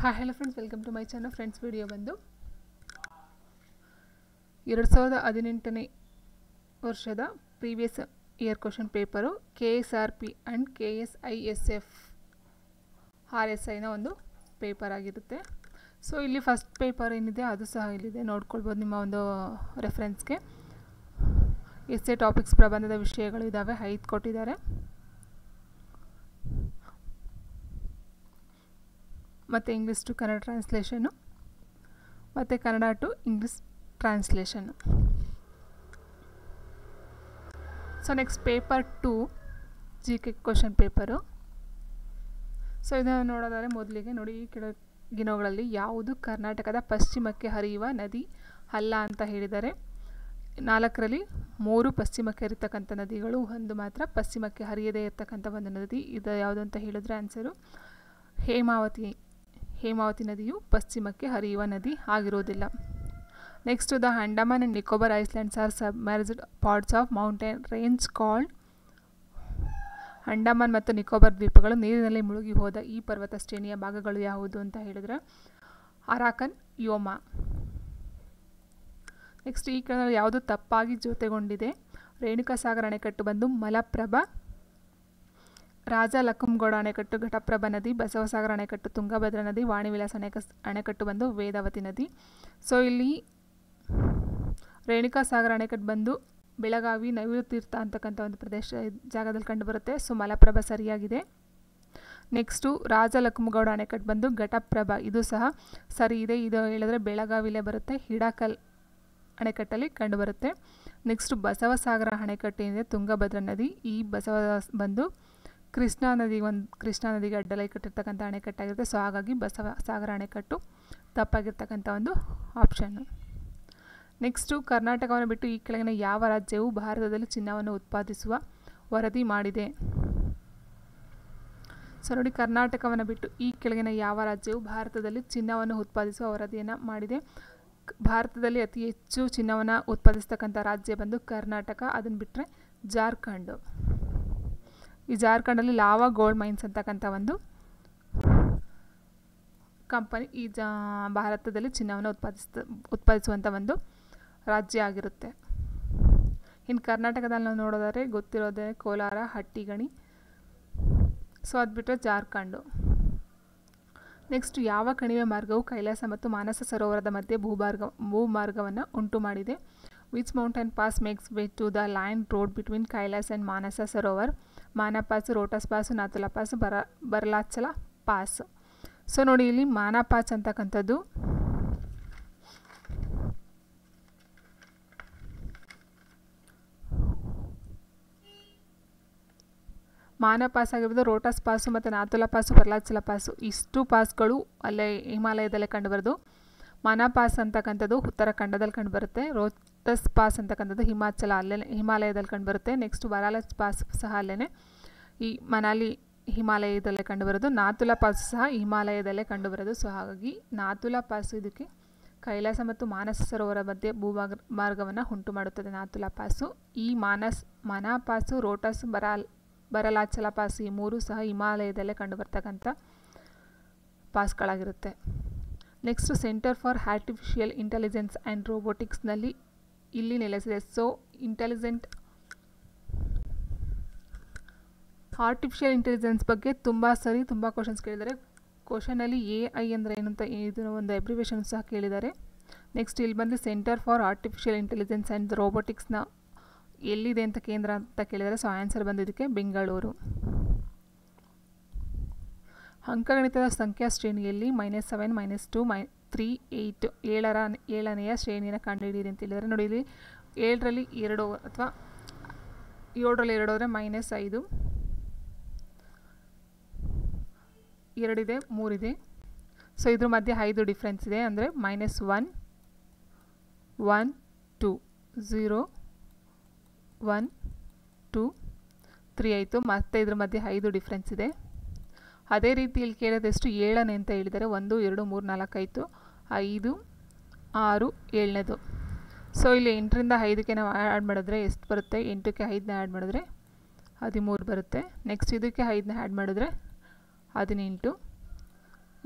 ಹಾಂ hello friends welcome to my channel friends video ಬಂದು ಎರಡು ಸಾವಿರದ ಹದಿನೆಂಟನೇ ವರ್ಷದ previous year question paper K S R P and K S I S F R S ಐನ ಒಂದು ಪೇಪರ್ ಆಗಿರುತ್ತೆ ಸೊ ಇಲ್ಲಿ ಫಸ್ಟ್ ಪೇಪರ್ ಏನಿದೆ ಅದು ಸಹ ಇಲ್ಲಿದೆ ನೋಡ್ಕೊಳ್ಬೋದು ನಿಮ್ಮ ಒಂದು ರೆಫರೆನ್ಸ್ಗೆ ಎ ಟಾಪಿಕ್ಸ್ ಪ್ರಬಂಧದ ವಿಷಯಗಳು ಇದ್ದಾವೆ ಹೈತ್ ಕೊಟ್ಟಿದ್ದಾರೆ ಮತ್ತು ಇಂಗ್ಲೀಷ್ ಟು ಕನ್ನಡ ಟ್ರಾನ್ಸ್ಲೇಷನು ಮತ್ತು Kannada to English translation so next paper two G K question paper ಸೊ ಇದನ್ನು ನೋಡೋದಾದರೆ ಮೊದಲಿಗೆ ನೋಡಿ ಈ ಕೆಳಗಿನಗಳಲ್ಲಿ ಯಾವುದು ಕರ್ನಾಟಕದ ಪಶ್ಚಿಮಕ್ಕೆ ಹರಿಯುವ ನದಿ ಅಲ್ಲ ಅಂತ ಹೇಳಿದರೆ ನಾಲ್ಕರಲ್ಲಿ ಮೂರು ಪಶ್ಚಿಮಕ್ಕೆ ಇರತಕ್ಕಂಥ ನದಿಗಳು ಒಂದು ಮಾತ್ರ ಪಶ್ಚಿಮಕ್ಕೆ ಹರಿಯದೇ ಇರತಕ್ಕಂಥ ಒಂದು ನದಿ ಇದು ಯಾವುದು ಅಂತ ಹೇಳಿದ್ರೆ ಆನ್ಸರು ಹೇಮಾವತಿ ಹೇಮಾವತಿ ನದಿಯು ಪಶ್ಚಿಮಕ್ಕೆ ಹರಿಯುವ ನದಿ ಆಗಿರುವುದಿಲ್ಲ next the Andaman and Nicobar islands are submerged parts of mountain range called Andaman ಮತ್ತು ನಿಕೋಬಾರ್ ದ್ವೀಪಗಳು ನೀರಿನಲ್ಲಿ ಮುಳುಗಿ ಹೋದ ಈ ಪರ್ವತ ಶ್ರೇಣಿಯ ಭಾಗಗಳು ಯಾವುದು ಅಂತ ಹೇಳಿದ್ರೆ ಅರಾಕನ್ ಯೋಮಾ ನೆಕ್ಸ್ಟ್ ಈ ಕೆಳಗೆ ಯಾವುದು ತಪ್ಪಾಗಿ ಜೊತೆಗೊಂಡಿದೆ ಸಾಗರ ಅಣೆಕಟ್ಟು ಬಂದು ಮಲಪ್ರಭಾ ರಾಜ ಲಕ್ಕಂಗೌಡ ಅಣೆಕಟ್ಟು ಘಟಪ್ರಭ ನದಿ ಬಸವಸಾಗರ ಅಣೆಕಟ್ಟು ತುಂಗಭದ್ರಾ ನದಿ ವಾಣಿವಿಲಾಸ ಅಣೆಕ ಅಣೆಕಟ್ಟು ಬಂದು ವೇದಾವತಿ ನದಿ ಸೊ ಇಲ್ಲಿ ರೇಣುಕಾ ಸಾಗರ ಅಣೆಕಟ್ಟು ಬಂದು ಬೆಳಗಾವಿ ನವಿಲು ತೀರ್ಥ ಅಂತಕ್ಕಂಥ ಒಂದು ಪ್ರದೇಶ ಜಾಗದಲ್ಲಿ ಕಂಡುಬರುತ್ತೆ ಸೊ ಮಲಪ್ರಭಾ ಸರಿಯಾಗಿದೆ ನೆಕ್ಸ್ಟು ರಾಜ ಲಕ್ಕಂಗೌಡ ಅಣೆಕಟ್ಟು ಬಂದು ಘಟಪ್ರಭ ಇದು ಸಹ ಸರಿ ಇದೆ ಇದು ಹೇಳಿದ್ರೆ ಬೆಳಗಾವಿಲೇ ಬರುತ್ತೆ ಹಿಡಾಕಲ್ ಅಣೆಕಟ್ಟಲ್ಲಿ ಕಂಡುಬರುತ್ತೆ ನೆಕ್ಸ್ಟು ಬಸವಸಾಗರ ಅಣೆಕಟ್ಟು ಏನಿದೆ ತುಂಗಭದ್ರಾ ನದಿ ಈ ಬಸವ ಬಂದು ಕೃಷ್ಣಾ ನದಿಗೆ ಒಂದು ಕೃಷ್ಣಾ ನದಿಗೆ ಅಡ್ಡಲಾಗಿ ಕಟ್ಟಿರ್ತಕ್ಕಂಥ ಅಣೆಕಟ್ಟಾಗಿರುತ್ತೆ ಸೊ ಹಾಗಾಗಿ ಬಸವ ಸಾಗರ ಅಣೆಕಟ್ಟು ತಪ್ಪಾಗಿರ್ತಕ್ಕಂಥ ಒಂದು ಆಪ್ಷನ್ನು ನೆಕ್ಸ್ಟು ಕರ್ನಾಟಕವನ್ನು ಬಿಟ್ಟು ಈ ಕೆಳಗಿನ ಯಾವ ರಾಜ್ಯವು ಭಾರತದಲ್ಲಿ ಚಿನ್ನವನ್ನು ಉತ್ಪಾದಿಸುವ ವರದಿ ಮಾಡಿದೆ ಸೊ ನೋಡಿ ಕರ್ನಾಟಕವನ್ನು ಬಿಟ್ಟು ಈ ಕೆಳಗಿನ ಯಾವ ರಾಜ್ಯವು ಭಾರತದಲ್ಲಿ ಚಿನ್ನವನ್ನು ಉತ್ಪಾದಿಸುವ ವರದಿಯನ್ನು ಮಾಡಿದೆ ಭಾರತದಲ್ಲಿ ಅತಿ ಹೆಚ್ಚು ಚಿನ್ನವನ್ನು ಉತ್ಪಾದಿಸ್ತಕ್ಕಂಥ ರಾಜ್ಯ ಬಂದು ಕರ್ನಾಟಕ ಅದನ್ನು ಬಿಟ್ಟರೆ ಜಾರ್ಖಂಡು ಈ ಜಾರ್ಖಂಡಲ್ಲಿ ಲಾವಾ ಗೋಲ್ಡ್ ಮೈನ್ಸ್ ಅಂತಕ್ಕಂಥ ಒಂದು ಕಂಪನಿ ಈ ಜಾ ಭಾರತದಲ್ಲಿ ಚಿನ್ನವನ್ನು ಉತ್ಪಾದಿಸ್ತ ಉತ್ಪಾದಿಸುವಂಥ ಒಂದು ರಾಜ್ಯ ಆಗಿರುತ್ತೆ ಇನ್ನು ಕರ್ನಾಟಕದಲ್ಲಿ ನಾವು ನೋಡೋದಾದ್ರೆ ಗೊತ್ತಿರೋದೇ ಕೋಲಾರ ಹಟ್ಟಿಗಣಿ ಸೊ ಅದು ಬಿಟ್ಟರೆ ಜಾರ್ಖಂಡು ನೆಕ್ಸ್ಟ್ ಯಾವ ಕಣಿವೆ ಮಾರ್ಗವು ಕೈಲಾಸ ಮತ್ತು ಮಾನಸ ಸರೋವರದ ಮಧ್ಯೆ ಭೂಮಾರ್ಗ ಭೂಮಾರ್ಗವನ್ನು ಉಂಟು ಮಾಡಿದೆ which mountain pass makes way to the land road between Kailash and Manasa Sarovar ಮಾನಪಾಸು ಪಾಸ್ ರೋಟಸ್ ಪಾಸು ನಾತುಲ ಪಾಸು ಬರ ಬರಲಾಚಲ ಪಾಸ್ ಸೊ ನೋಡಿ ಇಲ್ಲಿ ಮಾನ ಪಾಸ್ ಅಂತಕ್ಕಂಥದ್ದು ಮಾನ ಪಾಸ್ ಆಗಿರ್ಬೋದು ರೋಟಸ್ ಪಾಸು ಮತ್ತು ನಾತುಲ ಪಾಸು ಬರಲಾಚಲ ಪಾಸು ಇಷ್ಟು ಪಾಸ್ಗಳು ಅಲ್ಲೇ ಹಿಮಾಲಯದಲ್ಲೇ ಕಂಡುಬರೋದು ಮಾನ ಪಾಸ್ ಅಂತಕ್ಕಂಥದ್ದು ಉತ್ತರಾಖಂಡದಲ್ಲಿ ಕಂಡುಬರುತ್ತೆ ರೋ ಲೋಟಸ್ ಪಾಸ್ ಅಂತಕ್ಕಂಥದ್ದು ಹಿಮಾಚಲ ಅಲ್ಲೇ ಹಿಮಾಲಯದಲ್ಲಿ ಕಂಡುಬರುತ್ತೆ ನೆಕ್ಸ್ಟ್ ವರಾಲ ಪಾಸ್ ಸಹ ಅಲ್ಲೇ ಈ ಮನಾಲಿ ಹಿಮಾಲಯದಲ್ಲೇ ಕಂಡುಬರೋದು ನಾತುಲಾ ಪಾಸ್ ಸಹ ಹಿಮಾಲಯದಲ್ಲೇ ಕಂಡುಬರೋದು ಸೊ ಹಾಗಾಗಿ ನಾತುಲಾ ಪಾಸ್ ಇದಕ್ಕೆ ಕೈಲಾಸ ಮತ್ತು ಮಾನಸ ಸರೋವರ ಮಧ್ಯೆ ಭೂಭಾಗ ಮಾರ್ಗವನ್ನು ಉಂಟು ಮಾಡುತ್ತದೆ ನಾಥುಲಾ ಪಾಸು ಈ ಮಾನಸ್ ಮನಾ ಪಾಸು ರೋಟಸ್ ಬರಾಲ್ ಬರಲಾಚಲ ಪಾಸ್ ಈ ಮೂರು ಸಹ ಹಿಮಾಲಯದಲ್ಲೇ ಕಂಡುಬರ್ತಕ್ಕಂಥ ಪಾಸ್ಗಳಾಗಿರುತ್ತೆ next centre for artificial intelligence and ರೋಬೋಟಿಕ್ಸ್ನಲ್ಲಿ ಇಲ್ಲಿ ನೆಲೆಸಿದೆ ಸೊ ಇಂಟೆಲಿಜೆಂಟ್ ಆರ್ಟಿಫಿಷಿಯಲ್ ಇಂಟೆಲಿಜೆನ್ಸ್ ಬಗ್ಗೆ ತುಂಬ ಸರಿ ತುಂಬ ಕ್ವಶನ್ಸ್ ಕೇಳಿದ್ದಾರೆ ಕ್ವಶನಲ್ಲಿ ಎ ಐ ಅಂದರೆ ಏನು ಅಂತ ಒಂದು ಎಬ್ರಿವೇಷನ್ ಸಹ ಕೇಳಿದ್ದಾರೆ ನೆಕ್ಸ್ಟ್ ಇಲ್ಲಿ ಬಂದು centre for artificial intelligence and ರೋಬೋಟಿಕ್ಸ್ನ ಎಲ್ಲಿದೆ ಅಂತ ಕೇಂದ್ರ ಅಂತ ಕೇಳಿದರೆ ಸೊ ಆನ್ಸರ್ ಬಂದಿದ್ದಕ್ಕೆ ಬೆಂಗಳೂರು ಅಂಕಗಣಿತದ ಸಂಖ್ಯಾ ಶ್ರೇಣಿಯಲ್ಲಿ ಮೈನಸ್ ಸೆವೆನ್ ಮೈನಸ್ ಟು ಮೈ ತ್ರೀ ಏಯ್ಟ್ ಏಳರ ಏಳನೆಯ ಶ್ರೇಣಿಯನ್ನು ಕಂಡುಹಿಡಿಯಿರಿ ಅಂತ ಹೇಳಿದರೆ ನೋಡಿ ಇಲ್ಲಿ ಏಳರಲ್ಲಿ ಎರಡು ಅಥವಾ ಏಳರಲ್ಲಿ ಎರಡು ಹೋದರೆ ಮೈನಸ್ ಐದು ಎರಡಿದೆ ಮೂರಿದೆ ಸೊ ಇದ್ರ ಮಧ್ಯೆ ಐದು ಡಿಫ್ರೆನ್ಸ್ ಇದೆ ಅಂದರೆ minus one one two zero one two three ಆಯಿತು ಮತ್ತು ಇದ್ರ ಮಧ್ಯೆ ಐದು ಡಿಫ್ರೆನ್ಸ್ ಇದೆ ಅದೇ ರೀತಿಯಲ್ಲಿ ಕೇಳೋದೆಷ್ಟು ಏಳನೇ ಅಂತ ಹೇಳಿದರೆ ಒಂದು ಎರಡು ಮೂರು ನಾಲ್ಕೈದು ಐದು ಆರು ಏಳನೇದು ಸೊ ಇಲ್ಲಿ ಎಂಟರಿಂದ ಐದಕ್ಕೆ ನಾವು ಆ್ಯಡ್ ಮಾಡಿದ್ರೆ ಎಷ್ಟು ಬರುತ್ತೆ ಎಂಟಕ್ಕೆ ಐದನ್ನ ಆ್ಯಡ್ ಮಾಡಿದ್ರೆ ಹದಿಮೂರು ಬರುತ್ತೆ ನೆಕ್ಸ್ಟ್ ಇದಕ್ಕೆ ಐದನ್ನ ಆ್ಯಡ್ ಮಾಡಿದ್ರೆ ಹದಿನೆಂಟು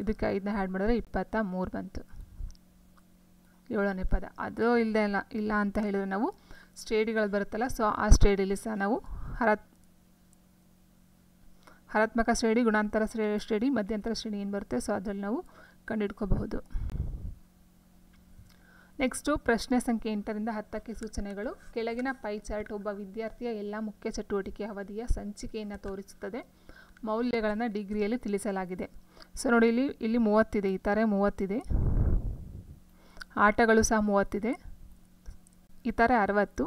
ಇದಕ್ಕೆ ಐದನ್ನ ಆ್ಯಡ್ ಮಾಡಿದ್ರೆ ಇಪ್ಪತ್ತ ಮೂರು ಬಂತು ಏಳನೇ ಪದ ಅದು ಇಲ್ಲದೆ ಇಲ್ಲ ಇಲ್ಲ ಅಂತ ಹೇಳಿದ್ರೆ ನಾವು ಸ್ಟೇಡಿಗಳು ಬರುತ್ತಲ್ಲ ಸೊ ಆ ಸ್ಟೇಡಿಯಲ್ಲಿ ಸಹ ನಾವು ಹರ ಹರಾತ್ಮಕ ಶ್ರೇಣಿ ಗುಣಾಂತರ ಶ್ರೇ ಶ್ರೇಣಿ ಮಧ್ಯಂತರ ಶ್ರೇಣಿ ಏನು ಬರುತ್ತೆ ಸೊ ಅದರಲ್ಲಿ ನಾವು ಕಂಡುಹಿಡ್ಕೋಬಹುದು ನೆಕ್ಸ್ಟು ಪ್ರಶ್ನೆ ಸಂಖ್ಯೆ ಎಂಟರಿಂದ ಹತ್ತಕ್ಕೆ ಸೂಚನೆಗಳು ಕೆಳಗಿನ ಪೈ ಚಾರ್ಟ್ ಒಬ್ಬ ವಿದ್ಯಾರ್ಥಿಯ ಎಲ್ಲ ಮುಖ್ಯ ಚಟುವಟಿಕೆ ಅವಧಿಯ ಸಂಚಿಕೆಯನ್ನು ತೋರಿಸುತ್ತದೆ ಮೌಲ್ಯಗಳನ್ನು ಡಿಗ್ರಿಯಲ್ಲಿ ತಿಳಿಸಲಾಗಿದೆ ಸೊ ನೋಡಿ ಇಲ್ಲಿ ಇಲ್ಲಿ ಮೂವತ್ತಿದೆ ಈ ಥರ ಮೂವತ್ತಿದೆ ಆಟಗಳು ಸಹ ಮೂವತ್ತಿದೆ ಈ ಥರ ಅರವತ್ತು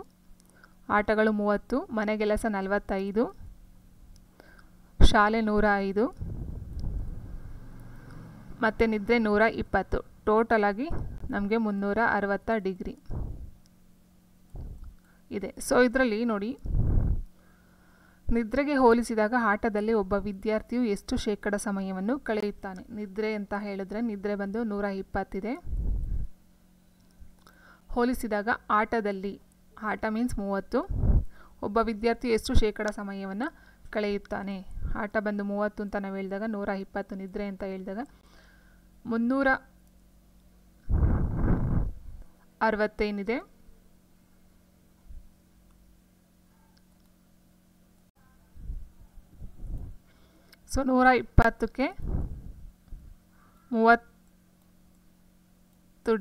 ಆಟಗಳು ಮೂವತ್ತು ಮನೆಗೆಲಸ ನಲವತ್ತೈದು ಶಾಲೆ ನೂರ ಐದು ಮತ್ತು ನಿದ್ರೆ ನೂರ ಇಪ್ಪತ್ತು ಟೋಟಲಾಗಿ ನಮಗೆ ಮುನ್ನೂರ ಅರವತ್ತ ಡಿಗ್ರಿ ಇದೆ ಸೊ ಇದರಲ್ಲಿ ನೋಡಿ ನಿದ್ರೆಗೆ ಹೋಲಿಸಿದಾಗ ಆಟದಲ್ಲಿ ಒಬ್ಬ ವಿದ್ಯಾರ್ಥಿಯು ಎಷ್ಟು ಶೇಕಡ ಸಮಯವನ್ನು ಕಳೆಯುತ್ತಾನೆ ನಿದ್ರೆ ಅಂತ ಹೇಳಿದ್ರೆ ನಿದ್ರೆ ಬಂದು ನೂರ ಇಪ್ಪತ್ತಿದೆ ಹೋಲಿಸಿದಾಗ ಆಟದಲ್ಲಿ ಆಟ ಮೀನ್ಸ್ ಮೂವತ್ತು ಒಬ್ಬ ವಿದ್ಯಾರ್ಥಿ ಎಷ್ಟು ಶೇಕಡ ಸಮಯವನ್ನು ಕಳೆಯುತ್ತಾನೆ ಆಟ ಬಂದು ಮೂವತ್ತು ಅಂತ ನಾವು ಹೇಳಿದಾಗ ನೂರ ಇಪ್ಪತ್ತು ನಿದ್ರೆ ಅಂತ ಹೇಳಿದಾಗ ಮುನ್ನೂರ ಅರವತ್ತೇನಿದೆ ಸೊ ನೂರ ಇಪ್ಪತ್ತಕ್ಕೆ ಮೂವತ್ತು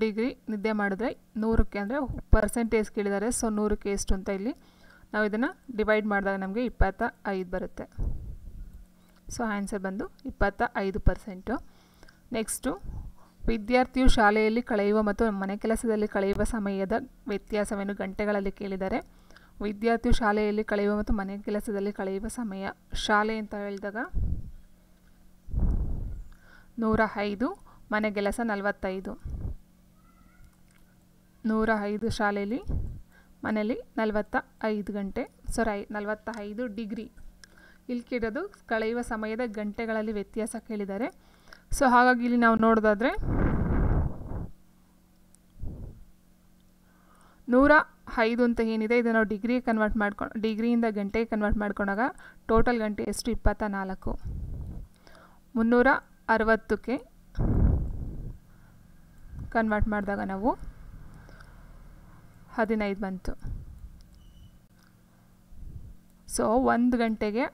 ಡಿಗ್ರಿ ನಿದ್ದೆ ಮಾಡಿದ್ರೆ ನೂರಕ್ಕೆ ಅಂದರೆ ಪರ್ಸೆಂಟೇಜ್ ಕೇಳಿದ್ದಾರೆ ಸೊ ನೂರಕ್ಕೆ ಎಷ್ಟು ಅಂತ ಇಲ್ಲಿ ನಾವು ಇದನ್ನು ಡಿವೈಡ್ ಮಾಡಿದಾಗ ನಮಗೆ ಇಪ್ಪತ್ತ ಐದು ಬರುತ್ತೆ ಸೊ ಆನ್ಸರ್ ಬಂದು ಇಪ್ಪತ್ತ ಐದು ಪರ್ಸೆಂಟು ನೆಕ್ಸ್ಟು ವಿದ್ಯಾರ್ಥಿಯು ಶಾಲೆಯಲ್ಲಿ ಕಳೆಯುವ ಮತ್ತು ಮನೆ ಕೆಲಸದಲ್ಲಿ ಕಳೆಯುವ ಸಮಯದ ವ್ಯತ್ಯಾಸವನ್ನು ಗಂಟೆಗಳಲ್ಲಿ ಕೇಳಿದರೆ ವಿದ್ಯಾರ್ಥಿಯು ಶಾಲೆಯಲ್ಲಿ ಕಳೆಯುವ ಮತ್ತು ಮನೆ ಕೆಲಸದಲ್ಲಿ ಕಳೆಯುವ ಸಮಯ ಶಾಲೆ ಅಂತ ಹೇಳಿದಾಗ ನೂರ ಐದು ಮನೆ ಕೆಲಸ ನಲವತ್ತೈದು ನೂರ ಐದು ಶಾಲೆಯಲ್ಲಿ ಮನೆಯಲ್ಲಿ ನಲವತ್ತ ಐದು ಗಂಟೆ ಸಾರಿ ನಲವತ್ತ ಐದು ಡಿಗ್ರಿ ಇಲ್ಕಿಡೋದು ಕಳೆಯುವ ಸಮಯದ ಗಂಟೆಗಳಲ್ಲಿ ವ್ಯತ್ಯಾಸ ಕೇಳಿದ್ದಾರೆ ಸೊ ಹಾಗಾಗಿ ಇಲ್ಲಿ ನಾವು ನೋಡೋದಾದರೆ ನೂರ ಐದು ಅಂತ ಏನಿದೆ ಇದನ್ನು ನಾವು ಡಿಗ್ರಿಗೆ ಕನ್ವರ್ಟ್ ಮಾಡ್ಕೊಂಡು ಡಿಗ್ರಿಯಿಂದ ಗಂಟೆಗೆ ಕನ್ವರ್ಟ್ ಮಾಡ್ಕೊಂಡಾಗ ಟೋಟಲ್ ಗಂಟೆ ಎಷ್ಟು ಇಪ್ಪತ್ತ ನಾಲ್ಕು ಮುನ್ನೂರ ಅರವತ್ತಕ್ಕೆ ಕನ್ವರ್ಟ್ ಮಾಡಿದಾಗ ನಾವು ಹದಿನೈದು ಬಂತು ಸೊ ಒಂದು ಗಂಟೆಗೆ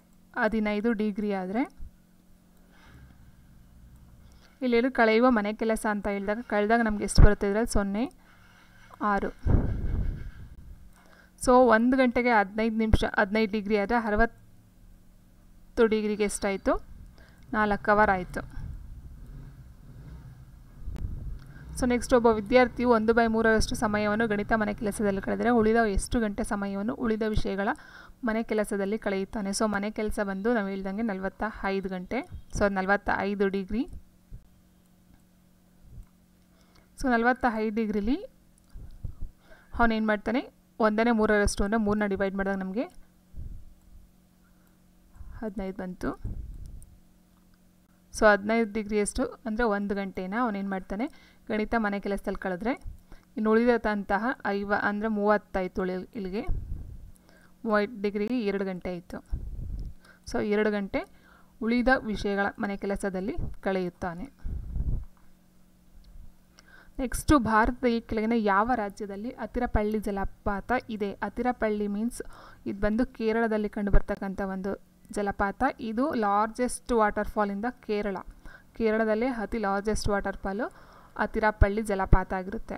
ಹದಿನೈದು ಡಿಗ್ರಿ ಆದರೆ ಇಲ್ಲೇನು ಕಳೆಯುವ ಮನೆ ಕೆಲಸ ಅಂತ ಹೇಳಿದಾಗ ಕಳೆದಾಗ ನಮ್ಗೆ ಎಷ್ಟು ಬರುತ್ತೆ ಇದರಲ್ಲಿ ಸೊನ್ನೆ ಆರು ಸೊ ಒಂದು ಗಂಟೆಗೆ ಹದಿನೈದು ನಿಮಿಷ ಹದಿನೈದು ಡಿಗ್ರಿ ಆದರೆ ಅರವತ್ತು ಡಿಗ್ರಿಗೆ ಎಷ್ಟಾಯಿತು ನಾಲ್ಕು ಅವರ್ ಆಯಿತು ಸೊ ನೆಕ್ಸ್ಟ್ ಒಬ್ಬ ವಿದ್ಯಾರ್ಥಿಯು ಒಂದು ಬೈ ಮೂರರಷ್ಟು ಸಮಯವನ್ನು ಗಣಿತ ಮನೆ ಕೆಲಸದಲ್ಲಿ ಕಳೆದರೆ ಉಳಿದ ಎಷ್ಟು ಗಂಟೆ ಸಮಯವನ್ನು ಉಳಿದ ವಿಷಯಗಳ ಮನೆ ಕೆಲಸದಲ್ಲಿ ಕಳೆಯುತ್ತಾನೆ ಸೊ ಮನೆ ಕೆಲಸ ಬಂದು ನಾವು ಹೇಳ್ದಂಗೆ ನಲವತ್ತ ಐದು ಗಂಟೆ ಸೊ ನಲವತ್ತ ಐದು ಡಿಗ್ರಿ ಸೊ ನಲವತ್ತ ಐದು ಡಿಗ್ರಿಲಿ ಅವನೇನು ಮಾಡ್ತಾನೆ ಒಂದನೇ ಮೂರರಷ್ಟು ಅಂದರೆ ಮೂರನ್ನ ಡಿವೈಡ್ ಮಾಡಿದಾಗ ನಮಗೆ ಹದಿನೈದು ಬಂತು ಸೊ ಹದಿನೈದು ಡಿಗ್ರಿಯಷ್ಟು ಅಂದರೆ ಒಂದು ಗಂಟೆನ ಅವನೇನು ಮಾಡ್ತಾನೆ ಗಣಿತ ಮನೆ ಕೆಲಸದಲ್ಲಿ ಕಳೆದ್ರೆ ಇನ್ನು ಉಳಿದಂತಹ ಐವ ಅಂದರೆ ಮೂವತ್ತಾಯಿತು ಉಳಿ ಇಲ್ಲಿಗೆ ಮೂವತ್ತು ಡಿಗ್ರಿಗೆ ಎರಡು ಗಂಟೆ ಆಯಿತು ಸೊ ಎರಡು ಗಂಟೆ ಉಳಿದ ವಿಷಯಗಳ ಮನೆ ಕೆಲಸದಲ್ಲಿ ಕಳೆಯುತ್ತಾನೆ ನೆಕ್ಸ್ಟು ಭಾರತದ ಈ ಕೆಳಗಿನ ಯಾವ ರಾಜ್ಯದಲ್ಲಿ ಅತಿರಪಳ್ಳಿ ಜಲಪಾತ ಇದೆ ಅತಿರಪಳ್ಳಿ ಮೀನ್ಸ್ ಇದು ಬಂದು ಕೇರಳದಲ್ಲಿ ಕಂಡುಬರ್ತಕ್ಕಂಥ ಒಂದು ಜಲಪಾತ ಇದು ಲಾರ್ಜೆಸ್ಟ್ ವಾಟರ್ಫಾಲಿಂದ ಕೇರಳ ಕೇರಳದಲ್ಲೇ ಅತಿ ಲಾರ್ಜೆಸ್ಟ್ ವಾಟರ್ಫಾಲು ಅತಿರಾಪಳ್ಳಿ ಜಲಪಾತ ಆಗಿರುತ್ತೆ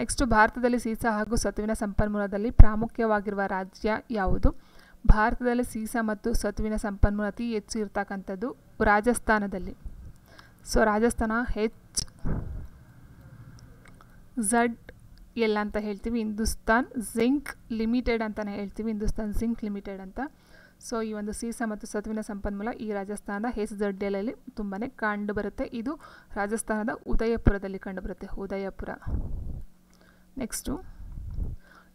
ನೆಕ್ಸ್ಟು ಭಾರತದಲ್ಲಿ ಸೀಸ ಹಾಗೂ ಸತುವಿನ ಸಂಪನ್ಮೂಲದಲ್ಲಿ ಪ್ರಾಮುಖ್ಯವಾಗಿರುವ ರಾಜ್ಯ ಯಾವುದು ಭಾರತದಲ್ಲಿ ಸೀಸ ಮತ್ತು ಸತುವಿನ ಸಂಪನ್ಮೂಲ ಅತಿ ಹೆಚ್ಚು ಇರ್ತಕ್ಕಂಥದ್ದು ರಾಜಸ್ಥಾನದಲ್ಲಿ so Rajasthan H Z L ಅಂತ ಹೇಳ್ತೀವಿ ಹಿಂದೂಸ್ತಾನ್ ಝಿಂಕ್ ಲಿಮಿಟೆಡ್ ಅಂತಲೇ ಹೇಳ್ತೀವಿ ಹಿಂದೂಸ್ತಾನ್ ಝಿಂಕ್ ಲಿಮಿಟೆಡ್ ಅಂತ ಸೊ ಈ ಒಂದು ಸೀಸ ಮತ್ತು ಸತುವಿನ ಸಂಪನ್ಮೂಲ ಈ ರಾಜಸ್ಥಾನದ ಹೆಸ್ ದಡ್ಡೆಲಲ್ಲಿ ತುಂಬಾ ಕಂಡುಬರುತ್ತೆ ಇದು ರಾಜಸ್ಥಾನದ ಉದಯಪುರದಲ್ಲಿ ಕಂಡುಬರುತ್ತೆ ಉದಯಪುರ ನೆಕ್ಸ್ಟು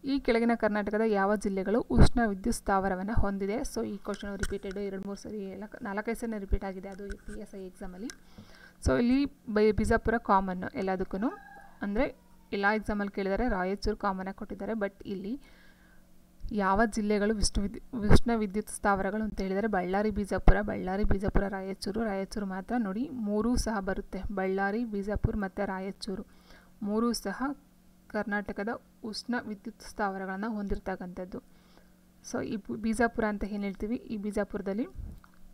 ಈ ಕೆಳಗಿನ ಕರ್ನಾಟಕದ ಯಾವ ಜಿಲ್ಲೆಗಳು ಉಷ್ಣ ವಿದ್ಯುತ್ ಸ್ಥಾವರವನ್ನು ಹೊಂದಿದೆ ಸೊ ಈ ಕ್ವಶನ್ ರಿಪೀಟೆಡ್ ಎರಡು ಮೂರು ಸರಿ ನಾಲ್ಕೈದು ಸರಿ ರಿಪೀಟ್ ಆಗಿದೆ ಅದು ಪಿ ಎಸ್ ಐ ಎಕ್ಸಾಮಲ್ಲಿ ಸೊ ಇಲ್ಲಿ ಬೈ ಬಿಜಾಪುರ ಕಾಮನ್ನು ಎಲ್ಲದಕ್ಕೂ ಅಂದರೆ ಎಲ್ಲ ಎಕ್ಸಾಮಲ್ಲಿ ಕೇಳಿದರೆ ರಾಯಚೂರು ಕಾಮನ್ನಾಗಿ ಕೊಟ್ಟಿದ್ದಾರೆ ಬಟ್ ಇಲ್ಲಿ ಯಾವ ಜಿಲ್ಲೆಗಳು ವಿಷ್ಣು ವಿದ್ಯು ವಿಷ್ಣು ವಿದ್ಯುತ್ ಸ್ಥಾವರಗಳು ಅಂತ ಹೇಳಿದರೆ ಬಳ್ಳಾರಿ ಬಿಜಾಪುರ ಬಳ್ಳಾರಿ ಬಿಜಾಪುರ ರಾಯಚೂರು ರಾಯಚೂರು ಮಾತ್ರ ನೋಡಿ ಮೂರೂ ಸಹ ಬರುತ್ತೆ ಬಳ್ಳಾರಿ ಬಿಜಾಪುರ ಮತ್ತು ರಾಯಚೂರು ಮೂರೂ ಸಹ ಕರ್ನಾಟಕದ ಉಷ್ಣ ವಿದ್ಯುತ್ ಸ್ಥಾವರಗಳನ್ನು ಹೊಂದಿರ್ತಕ್ಕಂಥದ್ದು ಸೊ ಈ ಬಿಜಾಪುರ ಅಂತ ಏನು ಹೇಳ್ತೀವಿ ಈ ಬಿಜಾಪುರದಲ್ಲಿ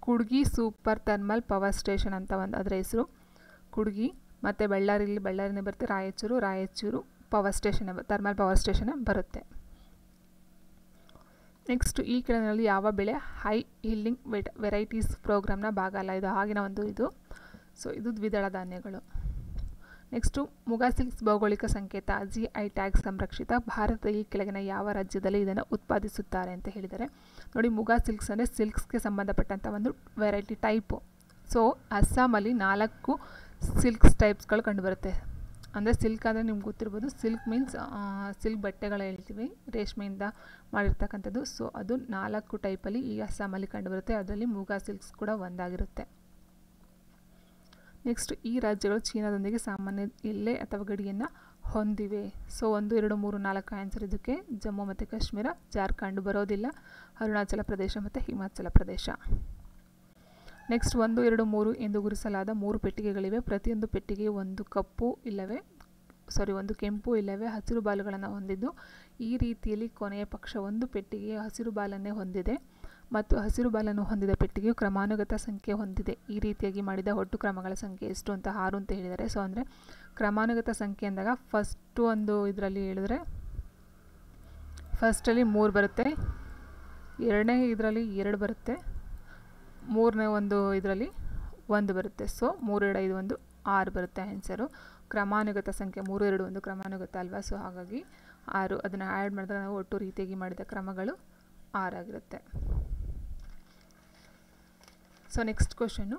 Kudgi super thermal power station ಅಂತ ಒಂದು ಅದರ ಹೆಸರು ಕುಡ್ಗಿ ಮತ್ತು ಬಳ್ಳಾರಿಯಲ್ಲಿ ಬಳ್ಳಾರಿನೇ ಬರುತ್ತೆ Raichur Raichur power station thermal power station ಬರುತ್ತೆ ನೆಕ್ಸ್ಟ್ ಈ ಕೆಳಗಿನಲ್ಲಿ ಯಾವ ಬೆಳೆ ಹೈ ಹಿಲ್ಲಿಂಗ್ ವೆಟ್ ವೆರೈಟೀಸ್ ಪ್ರೋಗ್ರಾಮ್ನ ಭಾಗ ಅಲ್ಲ ಇದು ಆಗಿನ ಒಂದು ಇದು ಸೊ ಇದು ದ್ವಿದಳ ಧಾನ್ಯಗಳು ನೆಕ್ಸ್ಟು ಮುಗಾಸಿಲ್ಸ್ ಭೌಗೋಳಿಕ ಸಂಕೇತ ಜಿ ಐ ಟ್ಯಾಗ್ ಸಂರಕ್ಷಿತ ಈ ಕೆಳಗಿನ ಯಾವ ರಾಜ್ಯದಲ್ಲಿ ಇದನ್ನು ಉತ್ಪಾದಿಸುತ್ತಾರೆ ಅಂತ ಹೇಳಿದರೆ ನೋಡಿ ಮುಗಾ ಸಿಲ್ಕ್ಸ್ ಅಂದರೆ ಸಿಲ್ಕ್ಸ್ಗೆ ಸಂಬಂಧಪಟ್ಟಂಥ ಒಂದು ವೆರೈಟಿ ಟೈಪು ಸೊ ಅಸ್ಸಾಮಲ್ಲಿ ನಾಲ್ಕು ಸಿಲ್ಕ್ಸ್ ಟೈಪ್ಸ್ಗಳು ಕಂಡುಬರುತ್ತೆ ಅಂದರೆ ಸಿಲ್ಕ್ ಅಂದರೆ ನಿಮ್ಗೆ ಗೊತ್ತಿರ್ಬೋದು ಸಿಲ್ಕ್ ಮೀನ್ಸ್ ಸಿಲ್ಕ್ ಬಟ್ಟೆಗಳು ಹೇಳ್ತೀವಿ ರೇಷ್ಮೆಯಿಂದ ಮಾಡಿರ್ತಕ್ಕಂಥದ್ದು ಸೊ ಅದು ನಾಲ್ಕು ಟೈಪಲ್ಲಿ ಈ ಅಸ್ಸಾಮಲ್ಲಿ ಕಂಡುಬರುತ್ತೆ ಅದರಲ್ಲಿ ಮೂಗಾ ಸಿಲ್ಕ್ಸ್ ಕೂಡ ಒಂದಾಗಿರುತ್ತೆ ನೆಕ್ಸ್ಟ್ ಈ ರಾಜ್ಯಗಳು ಚೀನಾದೊಂದಿಗೆ ಸಾಮಾನ್ಯ ಎಲ್ಲೆ ಅಥವಾ ಗಡಿಯನ್ನು ಹೊಂದಿವೆ ಸೊ ಒಂದು ಎರಡು ಮೂರು ನಾಲ್ಕು ಆನ್ಸರ್ ಇದಕ್ಕೆ ಜಮ್ಮು ಮತ್ತು ಕಾಶ್ಮೀರ ಜಾರ್ಖಂಡ್ ಬರೋದಿಲ್ಲ ಅರುಣಾಚಲ ಪ್ರದೇಶ ಮತ್ತು ಹಿಮಾಚಲ ಪ್ರದೇಶ ನೆಕ್ಸ್ಟ್ ಒಂದು ಎರಡು ಮೂರು ಎಂದು ಗುರುಸಲಾದ ಮೂರು ಪೆಟ್ಟಿಗೆಗಳಿವೆ ಪ್ರತಿಯೊಂದು ಪೆಟ್ಟಿಗೆ ಒಂದು ಕಪ್ಪು ಇಲ್ಲವೇ ಸಾರಿ ಒಂದು ಕೆಂಪು ಇಲ್ಲವೇ ಹಸಿರು ಬಾಲುಗಳನ್ನು ಹೊಂದಿದ್ದು ಈ ರೀತಿಯಲ್ಲಿ ಕೊನೆಯ ಪಕ್ಷ ಒಂದು ಪೆಟ್ಟಿಗೆ ಹಸಿರು ಬಾಲನ್ನೇ ಹೊಂದಿದೆ ಮತ್ತು ಹಸಿರು ಬಾಲನ್ನು ಹೊಂದಿದ ಪೆಟ್ಟಿಗೆಯು ಕ್ರಮಾನುಗತ ಸಂಖ್ಯೆ ಹೊಂದಿದೆ ಈ ರೀತಿಯಾಗಿ ಮಾಡಿದ ಒಟ್ಟು ಕ್ರಮಗಳ ಸಂಖ್ಯೆ ಎಷ್ಟು ಅಂತ ಆರು ಅಂತ ಹೇಳಿದ್ದಾರೆ ಸೊ ಅಂದರೆ ಕ್ರಮಾನುಗತ ಸಂಖ್ಯೆ ಅಂದಾಗ ಫಸ್ಟು ಒಂದು ಇದರಲ್ಲಿ ಹೇಳಿದ್ರೆ ಫಸ್ಟಲ್ಲಿ ಮೂರು ಬರುತ್ತೆ ಎರಡನೇ ಇದರಲ್ಲಿ ಎರಡು ಬರುತ್ತೆ ಮೂರನೇ ಒಂದು ಇದರಲ್ಲಿ ಒಂದು ಬರುತ್ತೆ ಸೊ ಎರಡು ಐದು ಒಂದು ಆರು ಬರುತ್ತೆ ಆನ್ಸರು ಕ್ರಮಾನುಗತ ಸಂಖ್ಯೆ ಮೂರು ಎರಡು ಒಂದು ಕ್ರಮಾನುಗತ ಅಲ್ವಾ ಸೊ ಹಾಗಾಗಿ ಆರು ಅದನ್ನು ಆ್ಯಡ್ ಮಾಡಿದಾಗ ನಾವು ಒಟ್ಟು ರೀತಿಯಾಗಿ ಮಾಡಿದ ಕ್ರಮಗಳು ಆರಾಗಿರುತ್ತೆ ಸೊ ನೆಕ್ಸ್ಟ್ ಕ್ವಶನ್ನು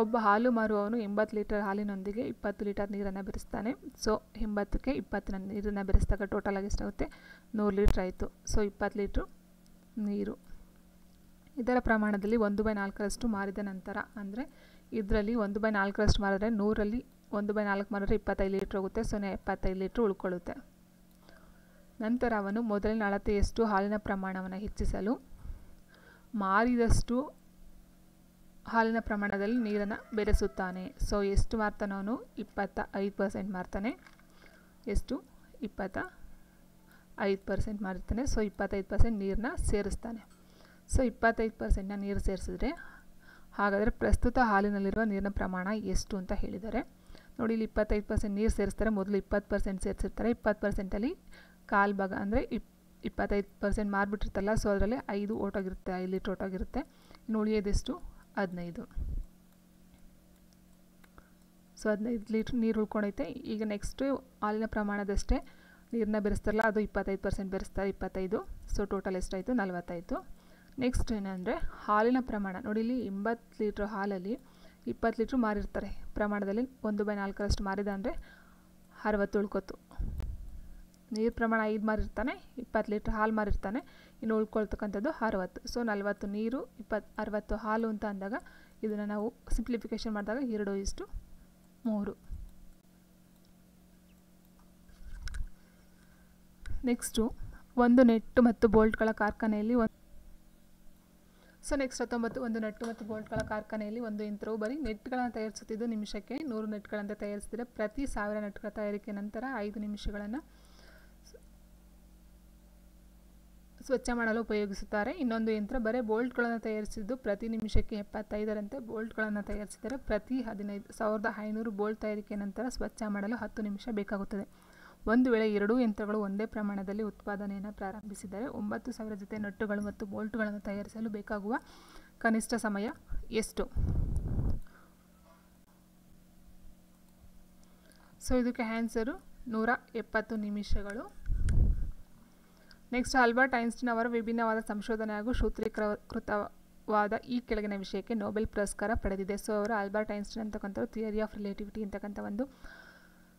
ಒಬ್ಬ ಹಾಲು ಮಾರುವವನು ಎಂಬತ್ತು ಲೀಟರ್ ಹಾಲಿನೊಂದಿಗೆ ಇಪ್ಪತ್ತು ಲೀಟರ್ ನೀರನ್ನು ಬೆರೆಸ್ತಾನೆ ಸೊ ಎಂಬತ್ತಕ್ಕೆ ಇಪ್ಪತ್ತನ ನೀರನ್ನು ಬೆರೆಸಿದಾಗ ಟೋಟಲ್ ಆಗಿ ಎಷ್ಟಾಗುತ್ತೆ ನೂರು ಲೀಟ್ರ್ ಆಯಿತು ಸೊ ಇಪ್ಪತ್ತು ಲೀಟ್ರು ನೀರು ಇದರ ಪ್ರಮಾಣದಲ್ಲಿ ಒಂದು ಬೈ ನಾಲ್ಕರಷ್ಟು ಮಾರಿದ ನಂತರ ಅಂದರೆ ಇದರಲ್ಲಿ ಒಂದು ಬೈ ನಾಲ್ಕರಷ್ಟು ಮಾರಿದರೆ ನೂರಲ್ಲಿ ಒಂದು ಬೈ ನಾಲ್ಕು ಮಾರಿದರೆ ಇಪ್ಪತ್ತೈದು ಲೀಟ್ರ್ ಹೋಗುತ್ತೆ ಸೊನ್ನೆ ಇಪ್ಪತ್ತೈದು ಲೀಟ್ರ್ ಉಳ್ಕೊಳ್ಳುತ್ತೆ ನಂತರ ಅವನು ಮೊದಲಿನ ಅಳತೆಯಷ್ಟು ಹಾಲಿನ ಪ್ರಮಾಣವನ್ನು ಹೆಚ್ಚಿಸಲು ಮಾರಿದಷ್ಟು ಹಾಲಿನ ಪ್ರಮಾಣದಲ್ಲಿ ನೀರನ್ನು ಬೆರೆಸುತ್ತಾನೆ ಸೊ ಎಷ್ಟು ಮಾರ್ತಾನೋ ಅವನು ಇಪ್ಪತ್ತ ಐದು ಪರ್ಸೆಂಟ್ ಮಾರ್ತಾನೆ ಎಷ್ಟು ಇಪ್ಪತ್ತ ಐದು ಪರ್ಸೆಂಟ್ ಮಾಡಿರ್ತಾನೆ ಸೊ ಇಪ್ಪತ್ತೈದು ಪರ್ಸೆಂಟ್ ನೀರನ್ನ ಸೇರಿಸ್ತಾನೆ ಸೊ ಇಪ್ಪತ್ತೈದು ಪರ್ಸೆಂಟ್ನ ನೀರು ಸೇರಿಸಿದ್ರೆ ಹಾಗಾದರೆ ಪ್ರಸ್ತುತ ಹಾಲಿನಲ್ಲಿರುವ ನೀರಿನ ಪ್ರಮಾಣ ಎಷ್ಟು ಅಂತ ಹೇಳಿದ್ದಾರೆ ನೋಡಿ ಇಲ್ಲಿ ಇಪ್ಪತ್ತೈದು ಪರ್ಸೆಂಟ್ ನೀರು ಸೇರಿಸ್ತಾರೆ ಮೊದಲು ಇಪ್ಪತ್ತು ಪರ್ಸೆಂಟ್ ಸೇರಿಸಿರ್ತಾರೆ ಇಪ್ಪತ್ತು ಪರ್ಸೆಂಟಲ್ಲಿ ಕಾಲು ಭಾಗ ಅಂದರೆ ಇಪ್ ಇಪ್ಪತ್ತೈದು ಪರ್ಸೆಂಟ್ ಮಾರಿಬಿಟ್ಟಿರ್ತಲ್ಲ ಸೊ ಅದರಲ್ಲಿ ಐದು ಓಟೋಗಿರುತ್ತೆ ಐದು ಲೀಟ್ರ್ ಓಟೋಗಿರುತ್ತೆ ಇನ್ನು ಉಳಿಯೋದೆಷ್ಟು ಹದಿನೈದು ಸೊ ಹದಿನೈದು ಲೀಟ್ರ್ ನೀರು ಉಳ್ಕೊಂಡೈತೆ ಈಗ ನೆಕ್ಸ್ಟು ಹಾಲಿನ ಪ್ರಮಾಣದಷ್ಟೇ ನೀರನ್ನ ಬೆರೆಸ್ತಾರಲ್ಲ ಅದು ಇಪ್ಪತ್ತೈದು ಪರ್ಸೆಂಟ್ ಬೆರೆಸ್ತಾರೆ ಇಪ್ಪತ್ತೈದು ಸೊ ಟೋಟಲ್ ಎಷ್ಟಾಯಿತು ನಲ್ವತ್ತಾಯಿತು ನೆಕ್ಸ್ಟ್ ಏನಂದರೆ ಹಾಲಿನ ಪ್ರಮಾಣ ನೋಡಿ ಇಲ್ಲಿ ಎಂಬತ್ತು ಲೀಟ್ರ್ ಹಾಲಲ್ಲಿ ಇಪ್ಪತ್ತು ಲೀಟ್ರ್ ಮಾರಿರ್ತಾರೆ ಪ್ರಮಾಣದಲ್ಲಿ ಒಂದು ಬೈ ನಾಲ್ಕರಷ್ಟು ಮಾರಿದ ಅಂದರೆ ಅರವತ್ತು ಉಳ್ಕೊತು ನೀರು ಪ್ರಮಾಣ ಐದು ಮಾರಿರ್ತಾನೆ ಇಪ್ಪತ್ತು ಲೀಟ್ರ್ ಹಾಲು ಮಾರಿರ್ತಾನೆ ಇನ್ನು ಉಳ್ಕೊಳ್ತಕ್ಕಂಥದ್ದು ಅರವತ್ತು ಸೊ ನಲವತ್ತು ನೀರು ಇಪ್ಪತ್ತು ಅರವತ್ತು ಹಾಲು ಅಂತ ಅಂದಾಗ ಇದನ್ನು ನಾವು ಸಿಂಪ್ಲಿಫಿಕೇಷನ್ ಮಾಡಿದಾಗ ಎರಡು ಇಷ್ಟು ಮೂರು ನೆಕ್ಸ್ಟು ಒಂದು ನೆಟ್ಟು ಮತ್ತು ಬೋಲ್ಟ್ಗಳ ಕಾರ್ಖಾನೆಯಲ್ಲಿ ಒಂದು ಸೊ ನೆಕ್ಸ್ಟ್ ಹತ್ತೊಂಬತ್ತು ಒಂದು ನೆಟ್ಟು ಮತ್ತು ಬೋಲ್ಟ್ಗಳ ಕಾರ್ಖಾನೆಯಲ್ಲಿ ಒಂದು ಯಂತ್ರವು ಬರೀ ನೆಟ್ಗಳನ್ನು ತಯಾರಿಸುತ್ತಿದ್ದು ನಿಮಿಷಕ್ಕೆ ನೂರು ನೆಟ್ಗಳಂತೆ ತಯಾರಿಸಿದರೆ ಪ್ರತಿ ಸಾವಿರ ನೆಟ್ಗಳ ತಯಾರಿಕೆ ನಂತರ ಐದು ನಿಮಿಷಗಳನ್ನು ಸ್ವಚ್ಛ ಮಾಡಲು ಉಪಯೋಗಿಸುತ್ತಾರೆ ಇನ್ನೊಂದು ಯಂತ್ರ ಬರೀ ಬೋಲ್ಟ್ಗಳನ್ನು ತಯಾರಿಸಿದ್ದು ಪ್ರತಿ ನಿಮಿಷಕ್ಕೆ ಎಪ್ಪತ್ತೈದರಂತೆ ಬೋಲ್ಟ್ಗಳನ್ನು ತಯಾರಿಸಿದರೆ ಪ್ರತಿ ಹದಿನೈದು ಸಾವಿರದ ಐನೂರು ಬೋಲ್ಟ್ ತಯಾರಿಕೆ ನಂತರ ಸ್ವಚ್ಛ ಮಾಡಲು ಹತ್ತು ನಿಮಿಷ ಬೇಕಾಗುತ್ತದೆ ಒಂದು ವೇಳೆ ಎರಡೂ ಯಂತ್ರಗಳು ಒಂದೇ ಪ್ರಮಾಣದಲ್ಲಿ ಉತ್ಪಾದನೆಯನ್ನು ಪ್ರಾರಂಭಿಸಿದರೆ ಒಂಬತ್ತು ಸಾವಿರ ಜೊತೆ ನಟ್ಟುಗಳು ಮತ್ತು ಬೋಲ್ಟ್ಗಳನ್ನು ತಯಾರಿಸಲು ಬೇಕಾಗುವ ಕನಿಷ್ಠ ಸಮಯ ಎಷ್ಟು ಸೊ ಇದಕ್ಕೆ ಆನ್ಸರು ನೂರ ಎಪ್ಪತ್ತು ನಿಮಿಷಗಳು ನೆಕ್ಸ್ಟ್ ಆಲ್ಬರ್ಟ್ ಐನ್ಸ್ಟೀನ್ ಅವರ ವಿಭಿನ್ನವಾದ ಸಂಶೋಧನೆ ಹಾಗೂ ಸೂತ್ರೀಕೃತವಾದ ಈ ಕೆಳಗಿನ ವಿಷಯಕ್ಕೆ ನೋಬೆಲ್ ಪುರಸ್ಕಾರ ಪಡೆದಿದೆ ಸೊ ಅವರು ಆಲ್ಬರ್ಟ್ ಐನ್ಸ್ಟೀನ್ ಅಂತಕ್ಕಂಥವ್ರು ಥಿಯರಿ ಆಫ್ ರಿಲೇಟಿವಿಟಿ ಅಂತಕ್ಕಂಥ ಒಂದು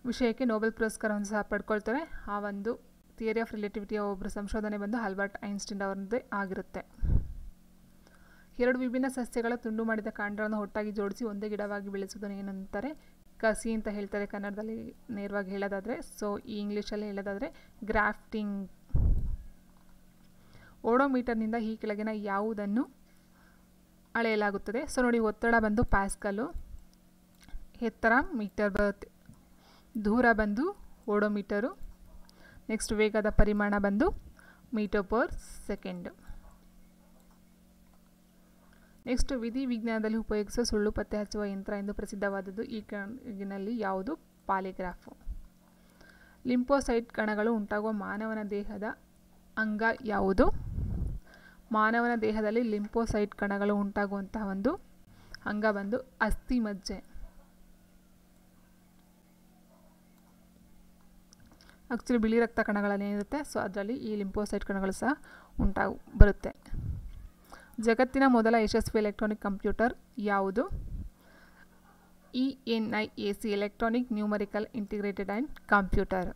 ವಿಷಯಕ್ಕೆ ನೋಬೆಲ್ ಪುರಸ್ಕಾರವನ್ನು ಸಹ ಪಡ್ಕೊಳ್ತಾರೆ ಆ ಒಂದು ಥಿಯರಿ ಆಫ್ ರಿಲೇಟಿವಿಟಿಯ ಒಬ್ಬರ ಸಂಶೋಧನೆ ಬಂದು ಆಲ್ಬರ್ಟ್ ಐನ್ಸ್ಟೀನ್ ಅವರದ್ದೇ ಆಗಿರುತ್ತೆ ಎರಡು ವಿಭಿನ್ನ ಸಸ್ಯಗಳ ತುಂಡು ಮಾಡಿದ ಕಾಂಡಗಳನ್ನು ಒಟ್ಟಾಗಿ ಜೋಡಿಸಿ ಒಂದೇ ಗಿಡವಾಗಿ ಬೆಳೆಸೋದನ್ನು ಏನಂತಾರೆ ಕಸಿ ಅಂತ ಹೇಳ್ತಾರೆ ಕನ್ನಡದಲ್ಲಿ ನೇರವಾಗಿ ಹೇಳೋದಾದರೆ ಸೊ ಈ ಇಂಗ್ಲೀಷಲ್ಲಿ ಹೇಳೋದಾದರೆ ಗ್ರಾಫ್ಟಿಂಗ್ ಓಡೋಮೀಟರ್ನಿಂದ ಈ ಕೆಳಗಿನ ಯಾವುದನ್ನು ಅಳೆಯಲಾಗುತ್ತದೆ ಸೊ ನೋಡಿ ಒತ್ತಡ ಬಂದು ಪ್ಯಾಸ್ಕಲ್ಲು ಎತ್ತರ ಮೀಟರ್ ಬರುತ್ತೆ ದೂರ ಬಂದು ಓಡೋಮೀಟರು ನೆಕ್ಸ್ಟ್ ವೇಗದ ಪರಿಮಾಣ ಬಂದು ಮೀಟರ್ ಪರ್ ಸೆಕೆಂಡು ನೆಕ್ಸ್ಟ್ ವಿಧಿ ವಿಜ್ಞಾನದಲ್ಲಿ ಉಪಯೋಗಿಸುವ ಸುಳ್ಳು ಪತ್ತೆ ಹಚ್ಚುವ ಯಂತ್ರ ಎಂದು ಪ್ರಸಿದ್ಧವಾದದ್ದು ಈ ಕಣಿನಲ್ಲಿ ಯಾವುದು ಪಾಲಿಗ್ರಾಫು ಲಿಂಪೋಸೈಟ್ ಕಣಗಳು ಉಂಟಾಗುವ ಮಾನವನ ದೇಹದ ಅಂಗ ಯಾವುದು ಮಾನವನ ದೇಹದಲ್ಲಿ ಲಿಂಪೋಸೈಟ್ ಕಣಗಳು ಉಂಟಾಗುವಂತಹ ಒಂದು ಅಂಗ ಬಂದು ಅಸ್ಥಿಮಜ್ಜೆ ಆ್ಯಕ್ಚುಲಿ ಬಿಳಿ ರಕ್ತ ಇರುತ್ತೆ ಸೊ ಅದರಲ್ಲಿ ಈ ಲಿಂಪೋಸೈಟ್ ಕಣಗಳು ಸಹ ಉಂಟಾಗು ಬರುತ್ತೆ ಜಗತ್ತಿನ ಮೊದಲ ಯಶಸ್ವಿ ಎಲೆಕ್ಟ್ರಾನಿಕ್ ಕಂಪ್ಯೂಟರ್ ಯಾವುದು E N I A C electronic numerical integrated and computer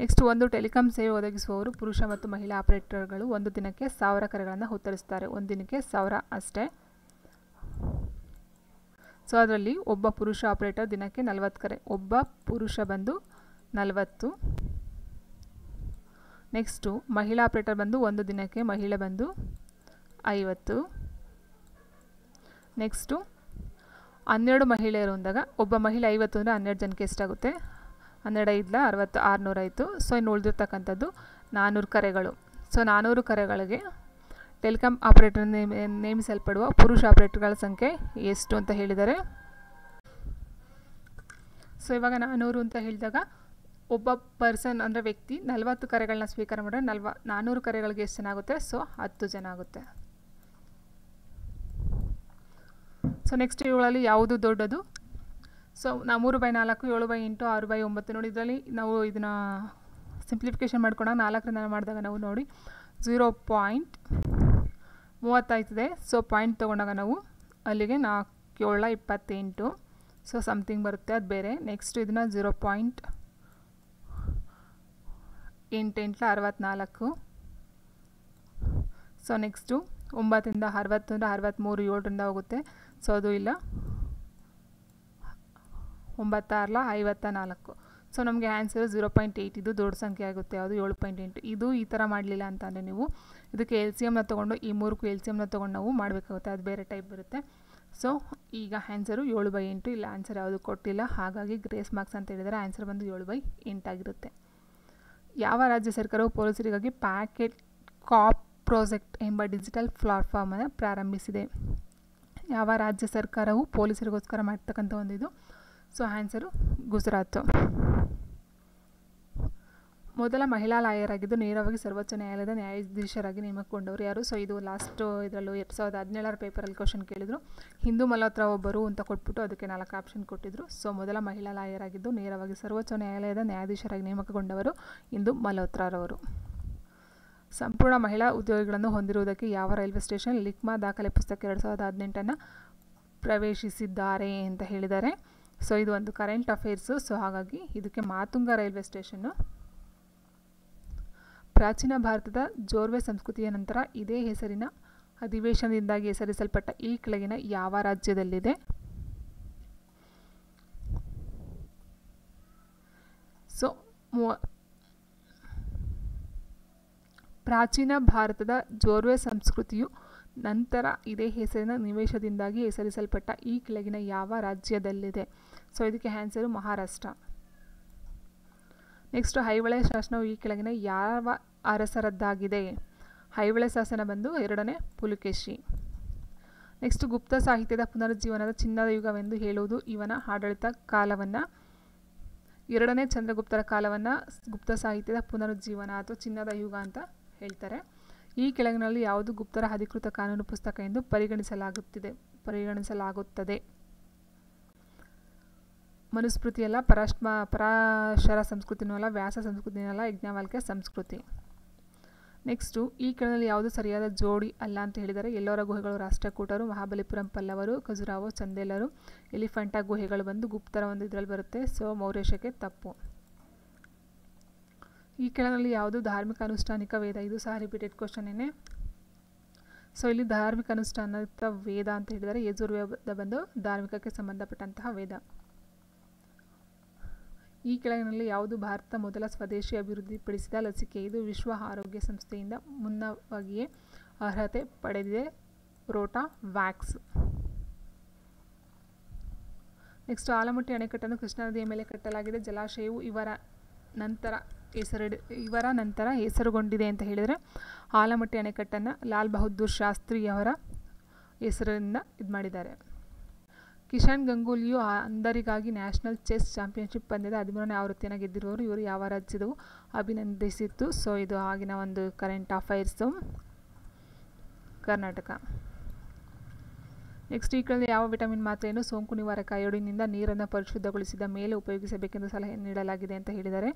next ಒಂದು ಟೆಲಿಕಾಂ ಸೇವೆ ಒದಗಿಸುವವರು ಪುರುಷ ಮತ್ತು ಮಹಿಳಾ ಆಪರೇಟರ್ಗಳು ಒಂದು ದಿನಕ್ಕೆ ಸಾವಿರ ಕರೆಗಳನ್ನು ಉತ್ತರಿಸ್ತಾರೆ ಒಂದು ದಿನಕ್ಕೆ ಸಾವಿರ ಅಷ್ಟೇ ಸೊ ಅದರಲ್ಲಿ ಒಬ್ಬ ಪುರುಷ ಆಪರೇಟರ್ ದಿನಕ್ಕೆ ನಲವತ್ತು ಕರೆ ಒಬ್ಬ ಪುರುಷ ಬಂದು ನಲವತ್ತು ನೆಕ್ಸ್ಟು ಮಹಿಳಾ ಆಪ್ರೇಟರ್ ಬಂದು ಒಂದು ದಿನಕ್ಕೆ ಮಹಿಳೆ ಬಂದು ಐವತ್ತು ನೆಕ್ಸ್ಟು ಹನ್ನೆರಡು ಮಹಿಳೆಯರು ಅಂದಾಗ ಒಬ್ಬ ಮಹಿಳೆ ಐವತ್ತು ಅಂದರೆ ಹನ್ನೆರಡು ಜನಕ್ಕೆ ಎಷ್ಟಾಗುತ್ತೆ ಹನ್ನೆರಡು ಐದಲ ಅರವತ್ತು ಆಯಿತು ಸೊ ಇನ್ನು ಉಳಿದಿರ್ತಕ್ಕಂಥದ್ದು ನಾನ್ನೂರು ಕರೆಗಳು ಸೊ ನಾನ್ನೂರು ಕರೆಗಳಿಗೆ ಟೆಲಿಕಾಂ ಆಪ್ರೇಟರ್ ನೇಮಿಸಲ್ಪಡುವ ಪುರುಷ ಆಪ್ರೇಟರ್ಗಳ ಸಂಖ್ಯೆ ಎಷ್ಟು ಅಂತ ಹೇಳಿದರೆ ಸೊ ಇವಾಗ ನಾನ್ನೂರು ಅಂತ ಹೇಳಿದಾಗ ಒಬ್ಬ ಪರ್ಸನ್ ಅಂದರೆ ವ್ಯಕ್ತಿ ನಲವತ್ತು ಕರೆಗಳನ್ನ ಸ್ವೀಕಾರ ಮಾಡಿದ್ರೆ ನಲ್ವ ನಾನ್ನೂರು ಕರೆಗಳಿಗೆ ಎಷ್ಟು ಜನ ಆಗುತ್ತೆ ಸೊ ಹತ್ತು ಜನ ಆಗುತ್ತೆ ಸೊ ನೆಕ್ಸ್ಟ್ ಇವುಗಳಲ್ಲಿ ಯಾವುದು ದೊಡ್ಡದು ಸೊ ನಾ ಮೂರು ಬೈ ನಾಲ್ಕು ಏಳು ಬೈ ಎಂಟು ಆರು ಬೈ ಒಂಬತ್ತು ನೋಡಿ ಇದರಲ್ಲಿ ನಾವು ಇದನ್ನು ಸಿಂಪ್ಲಿಫಿಕೇಶನ್ ಮಾಡ್ಕೊಂಡಾಗ ನಾಲ್ಕರಿಂದ ಮಾಡಿದಾಗ ನಾವು ನೋಡಿ ಝೀರೋ ಪಾಯಿಂಟ್ ಮೂವತ್ತಾಯ್ತದೆ ಸೊ ಪಾಯಿಂಟ್ ತೊಗೊಂಡಾಗ ನಾವು ಅಲ್ಲಿಗೆ ನಾಲ್ಕು ಏಳು ಇಪ್ಪತ್ತೆಂಟು ಸೊ ಸಮಥಿಂಗ್ ಬರುತ್ತೆ ಅದು ಬೇರೆ ನೆಕ್ಸ್ಟ್ ಇದನ್ನ ಝೀರೋ ಪಾಯಿಂಟ್ ಎಂಟೆಂಟ್ಲ ಅರವತ್ತ್ನಾಲ್ಕು ಸೊ ನೆಕ್ಸ್ಟು ಒಂಬತ್ತರಿಂದ ಅರವತ್ತರಿಂದ ಅರವತ್ತ್ಮೂರು ಏಳರಿಂದ ಹೋಗುತ್ತೆ ಸೊ ಅದು ಇಲ್ಲ ಒಂಬತ್ತಾರಲ್ಲ ಐವತ್ತ ನಾಲ್ಕು ಸೊ ನಮಗೆ ಆನ್ಸರು ಝೀರೋ ಪಾಯಿಂಟ್ ಏಯ್ಟ್ ಇದು ದೊಡ್ಡ ಸಂಖ್ಯೆ ಆಗುತ್ತೆ ಅದು ಏಳು ಪಾಯಿಂಟ್ ಎಂಟು ಇದು ಈ ಥರ ಮಾಡಲಿಲ್ಲ ಅಂತಂದರೆ ನೀವು ಇದಕ್ಕೆ ಎಲ್ ಸಿ ಎಮ್ನ ತೊಗೊಂಡು ಈ ಮೂರಕ್ಕೂ ಎಲ್ ಸಿ ಎಮ್ನ ತೊಗೊಂಡು ನಾವು ಮಾಡಬೇಕಾಗುತ್ತೆ ಅದು ಬೇರೆ ಟೈಪ್ ಬರುತ್ತೆ ಸೊ ಈಗ ಆ್ಯನ್ಸರು ಏಳು ಬೈ ಎಂಟು ಇಲ್ಲ ಆನ್ಸರ್ ಯಾವುದು ಕೊಟ್ಟಿಲ್ಲ ಹಾಗಾಗಿ ಗ್ರೇಸ್ ಮಾರ್ಕ್ಸ್ ಅಂತ ಹೇಳಿದರೆ ಆನ್ಸರ್ ಬಂದು ಏಳು ಬೈ ಎಂಟಾಗಿರುತ್ತೆ ಯಾವ ರಾಜ್ಯ ಸರ್ಕಾರವು ಪೊಲೀಸರಿಗಾಗಿ ಪ್ಯಾಕೆಟ್ ಕಾಪ್ ಪ್ರಾಜೆಕ್ಟ್ ಎಂಬ ಡಿಜಿಟಲ್ ಪ್ಲಾಟ್ಫಾರ್ಮನ್ನು ಪ್ರಾರಂಭಿಸಿದೆ ಯಾವ ರಾಜ್ಯ ಸರ್ಕಾರವು ಪೊಲೀಸರಿಗೋಸ್ಕರ ಮಾಡ್ತಕ್ಕಂಥ ಒಂದು ಇದು ಸೊ ಆನ್ಸರು ಗುಜರಾತು ಮೊದಲ ಮಹಿಳಾ ಲಾಯರ್ ಆಗಿದ್ದು ನೇರವಾಗಿ ಸರ್ವೋಚ್ಚ ನ್ಯಾಯಾಲಯದ ನ್ಯಾಯಾಧೀಶರಾಗಿ ನೇಮಕಗೊಂಡವರು ಯಾರು ಸೊ ಇದು ಲಾಸ್ಟ್ ಇದರಲ್ಲೂ ಎರಡು ಸಾವಿರದ ಹದಿನೇಳರ ಪೇಪರಲ್ಲಿ ಕ್ವಶನ್ ಕೇಳಿದರು ಹಿಂದೂ ಮಲ್ಹೋತ್ರ ಒಬ್ಬರು ಅಂತ ಕೊಟ್ಬಿಟ್ಟು ಅದಕ್ಕೆ ನಾಲ್ಕು ಆಪ್ಷನ್ ಕೊಟ್ಟಿದ್ದರು ಸೊ ಮೊದಲ ಮಹಿಳಾ ಲಾಯರ್ ಆಗಿದ್ದು ನೇರವಾಗಿ ಸರ್ವೋಚ್ಚ ನ್ಯಾಯಾಲಯದ ನ್ಯಾಯಾಧೀಶರಾಗಿ ನೇಮಕಗೊಂಡವರು ಹಿಂದೂ ಮಲ್ಹೋತ್ರರವರು ಸಂಪೂರ್ಣ ಮಹಿಳಾ ಉದ್ಯೋಗಿಗಳನ್ನು ಹೊಂದಿರುವುದಕ್ಕೆ ಯಾವ ರೈಲ್ವೆ ಸ್ಟೇಷನ್ ಲಿಕ್ಮಾ ದಾಖಲೆ ಪುಸ್ತಕ ಎರಡು ಸಾವಿರದ ಹದಿನೆಂಟನ್ನು ಪ್ರವೇಶಿಸಿದ್ದಾರೆ ಅಂತ ಹೇಳಿದ್ದಾರೆ ಸೊ ಇದು ಒಂದು ಕರೆಂಟ್ ಅಫೇರ್ಸು ಸೊ ಹಾಗಾಗಿ ಇದಕ್ಕೆ ಮಾತುಂಗ ರೈಲ್ವೆ ಸ್ಟೇಷನ್ನು ಪ್ರಾಚೀನ ಭಾರತದ ಜೋರ್ವೆ ಸಂಸ್ಕೃತಿಯ ನಂತರ ಇದೇ ಹೆಸರಿನ ಅಧಿವೇಶನದಿಂದಾಗಿ ಹೆಸರಿಸಲ್ಪಟ್ಟ ಈ ಕೆಳಗಿನ ಯಾವ ರಾಜ್ಯದಲ್ಲಿದೆ ಸೊ ಪ್ರಾಚೀನ ಭಾರತದ ಜೋರ್ವೆ ಸಂಸ್ಕೃತಿಯು ನಂತರ ಇದೇ ಹೆಸರಿನ ನಿವೇಶದಿಂದಾಗಿ ಹೆಸರಿಸಲ್ಪಟ್ಟ ಈ ಕೆಳಗಿನ ಯಾವ ರಾಜ್ಯದಲ್ಲಿದೆ ಸೊ ಇದಕ್ಕೆ ಹ್ಯಾನ್ಸರು ಮಹಾರಾಷ್ಟ್ರ ನೆಕ್ಸ್ಟ್ ಹೈವಳೆ ಶಾಸನವು ಈ ಕೆಳಗಿನ ಯಾವ ಅರಸರದ್ದಾಗಿದೆ ಹೈವಳೆ ಶಾಸನ ಬಂದು ಎರಡನೇ ಪುಲುಕೇಶಿ ನೆಕ್ಸ್ಟ್ ಗುಪ್ತ ಸಾಹಿತ್ಯದ ಪುನರುಜ್ಜೀವನದ ಚಿನ್ನದ ಯುಗವೆಂದು ಹೇಳುವುದು ಇವನ ಆಡಳಿತ ಕಾಲವನ್ನು ಎರಡನೇ ಚಂದ್ರಗುಪ್ತರ ಕಾಲವನ್ನು ಗುಪ್ತ ಸಾಹಿತ್ಯದ ಪುನರುಜ್ಜೀವನ ಅಥವಾ ಚಿನ್ನದ ಯುಗ ಅಂತ ಹೇಳ್ತಾರೆ ಈ ಕೆಳಗಿನಲ್ಲಿ ಯಾವುದು ಗುಪ್ತರ ಅಧಿಕೃತ ಕಾನೂನು ಪುಸ್ತಕ ಎಂದು ಪರಿಗಣಿಸಲಾಗುತ್ತಿದೆ ಪರಿಗಣಿಸಲಾಗುತ್ತದೆ ಮನುಸ್ಮೃತಿ ಅಲ್ಲ ಪರಾಶ್ಮ ಪರಾಶರ ಸಂಸ್ಕೃತಿನೂ ಅಲ್ಲ ವ್ಯಾಸ ಸಂಸ್ಕೃತಿನೂ ಅಲ್ಲ ಯಜ್ಞವಾಲ್ಕೆ ಸಂಸ್ಕೃತಿ ನೆಕ್ಸ್ಟು ಈ ಕೆಳನಲ್ಲಿ ಯಾವುದು ಸರಿಯಾದ ಜೋಡಿ ಅಲ್ಲ ಅಂತ ಹೇಳಿದರೆ ಎಲ್ಲೋರ ಗುಹೆಗಳು ರಾಷ್ಟ್ರಕೂಟರು ಮಹಾಬಲಿಪುರಂ ಪಲ್ಲವರು ಖಜುರಾವೋ ಚಂದೇಲರು ಎಲಿಫೆಂಟಾ ಗುಹೆಗಳು ಬಂದು ಗುಪ್ತರ ಒಂದು ಇದರಲ್ಲಿ ಬರುತ್ತೆ ಸೊ ಮೌರ್ಯಶಕ್ಕೆ ತಪ್ಪು ಈ ಕೆಳಗಲ್ಲಿ ಯಾವುದು ಧಾರ್ಮಿಕ ಅನುಷ್ಠಾನಿಕ ವೇದ ಇದು ಸಹ ರಿಪೀಟೆಡ್ ಏನೇ ಸೊ ಇಲ್ಲಿ ಧಾರ್ಮಿಕ ಅನುಷ್ಠಾನಿತ ವೇದ ಅಂತ ಹೇಳಿದರೆ ಯಜುರ್ವೇದ ಬಂದು ಧಾರ್ಮಿಕಕ್ಕೆ ಸಂಬಂಧಪಟ್ಟಂತಹ ವೇದ ಈ ಕೆಳಗಿನಲ್ಲಿ ಯಾವುದು ಭಾರತ ಮೊದಲ ಸ್ವದೇಶಿ ಅಭಿವೃದ್ಧಿಪಡಿಸಿದ ಲಸಿಕೆ ಇದು ವಿಶ್ವ ಆರೋಗ್ಯ ಸಂಸ್ಥೆಯಿಂದ ಮುನ್ನವಾಗಿಯೇ ಅರ್ಹತೆ ಪಡೆದಿದೆ ರೋಟಾ ವ್ಯಾಕ್ಸ್ ನೆಕ್ಸ್ಟ್ ಆಲಮಟ್ಟಿ ಅಣೆಕಟ್ಟನ್ನು ಕೃಷ್ಣಾ ನದಿಯ ಮೇಲೆ ಕಟ್ಟಲಾಗಿದೆ ಜಲಾಶಯವು ಇವರ ನಂತರ ಹೆಸರಿಡ ಇವರ ನಂತರ ಹೆಸರುಗೊಂಡಿದೆ ಅಂತ ಹೇಳಿದರೆ ಆಲಮಟ್ಟಿ ಅಣೆಕಟ್ಟನ್ನು ಲಾಲ್ ಬಹದ್ದೂರ್ ಶಾಸ್ತ್ರಿಯವರ ಅವರ ಹೆಸರಿಂದ ಇದು ಮಾಡಿದ್ದಾರೆ ಕಿಶನ್ ಗಂಗೂಲಿಯು ಅಂಧರಿಗಾಗಿ ನ್ಯಾಷನಲ್ ಚೆಸ್ ಚಾಂಪಿಯನ್ಶಿಪ್ ಪಂದ್ಯದ ಹದಿಮೂರನೇ ಆವೃತ್ತಿಯನ್ನು ಗೆದ್ದಿರುವವರು ಇವರು ಯಾವ ರಾಜ್ಯದವು ಅಭಿನಂದಿಸಿತ್ತು ಸೊ ಇದು ಆಗಿನ ಒಂದು ಕರೆಂಟ್ ಅಫೈರ್ಸು ಕರ್ನಾಟಕ ನೆಕ್ಸ್ಟ್ ಈ ಕೆಳಗೆ ಯಾವ ವಿಟಮಿನ್ ಮಾತ್ರೆಯನ್ನು ಸೋಂಕು ನಿವಾರಕ ಅಯೋಡಿನಿಂದ ನೀರನ್ನು ಪರಿಶುದ್ಧಗೊಳಿಸಿದ ಮೇಲೆ ಉಪಯೋಗಿಸಬೇಕೆಂದು ಸಲಹೆ ನೀಡಲಾಗಿದೆ ಅಂತ ಹೇಳಿದರೆ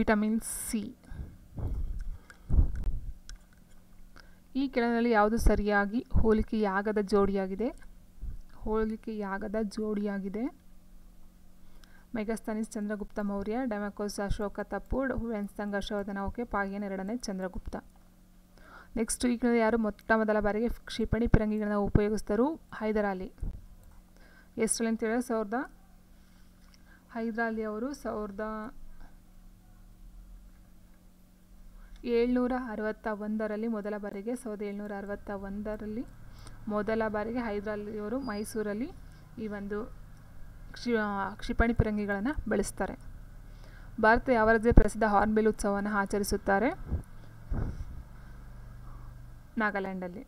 ವಿಟಮಿನ್ ಸಿ ಈ ಕೆಳನಲ್ಲಿ ಯಾವುದು ಸರಿಯಾಗಿ ಹೋಲಿಕೆಯಾಗದ ಜೋಡಿಯಾಗಿದೆ ಹೋಲಿಕೆಯಾಗದ ಜೋಡಿಯಾಗಿದೆ ಮೆಗಸ್ತನೀಸ್ ಚಂದ್ರಗುಪ್ತ ಮೌರ್ಯ ಡೆಮಾಕೋಸ್ ಅಶೋಕ ತಪ್ಪು ವೆನ್ಸ್ತಂಗ್ ಹರ್ಷವರ್ಧನ ಓಕೆ ಪಾಗಿಯನ್ ಎರಡನೇ ಚಂದ್ರಗುಪ್ತ ನೆಕ್ಸ್ಟ್ ಈಗ ಯಾರು ಮೊಟ್ಟ ಮೊದಲ ಬಾರಿಗೆ ಕ್ಷಿಪಣಿ ಪಿರಂಗಿಗಳನ್ನು ಉಪಯೋಗಿಸ್ತರು ಹೈದರಾಲಿ ಎಷ್ಟರಲ್ಲಿ ಅಂತೇಳಿ ಸಾವಿರದ ಹೈದರಾಲಿ ಅವರು ಸಾವಿರದ ಏಳ್ನೂರ ಅರವತ್ತ ಒಂದರಲ್ಲಿ ಮೊದಲ ಬಾರಿಗೆ ಸಾವಿರದ ಏಳ್ನೂರ ಅರವತ್ತ ಒಂದರಲ್ಲಿ ಮೊದಲ ಬಾರಿಗೆ ಹೈದ್ರಾಲಿಯವರು ಅವರು ಮೈಸೂರಲ್ಲಿ ಈ ಒಂದು ಕ್ಷಿ ಕ್ಷಿಪಣಿ ಪಿರಂಗಿಗಳನ್ನು ಬೆಳೆಸ್ತಾರೆ ಭಾರತ ಯಾವರದೇ ಪ್ರಸಿದ್ಧ ಹಾರ್ನ್ಬಿಲ್ ಉತ್ಸವವನ್ನು ಆಚರಿಸುತ್ತಾರೆ ನಾಗಾಲ್ಯಾಂಡಲ್ಲಿ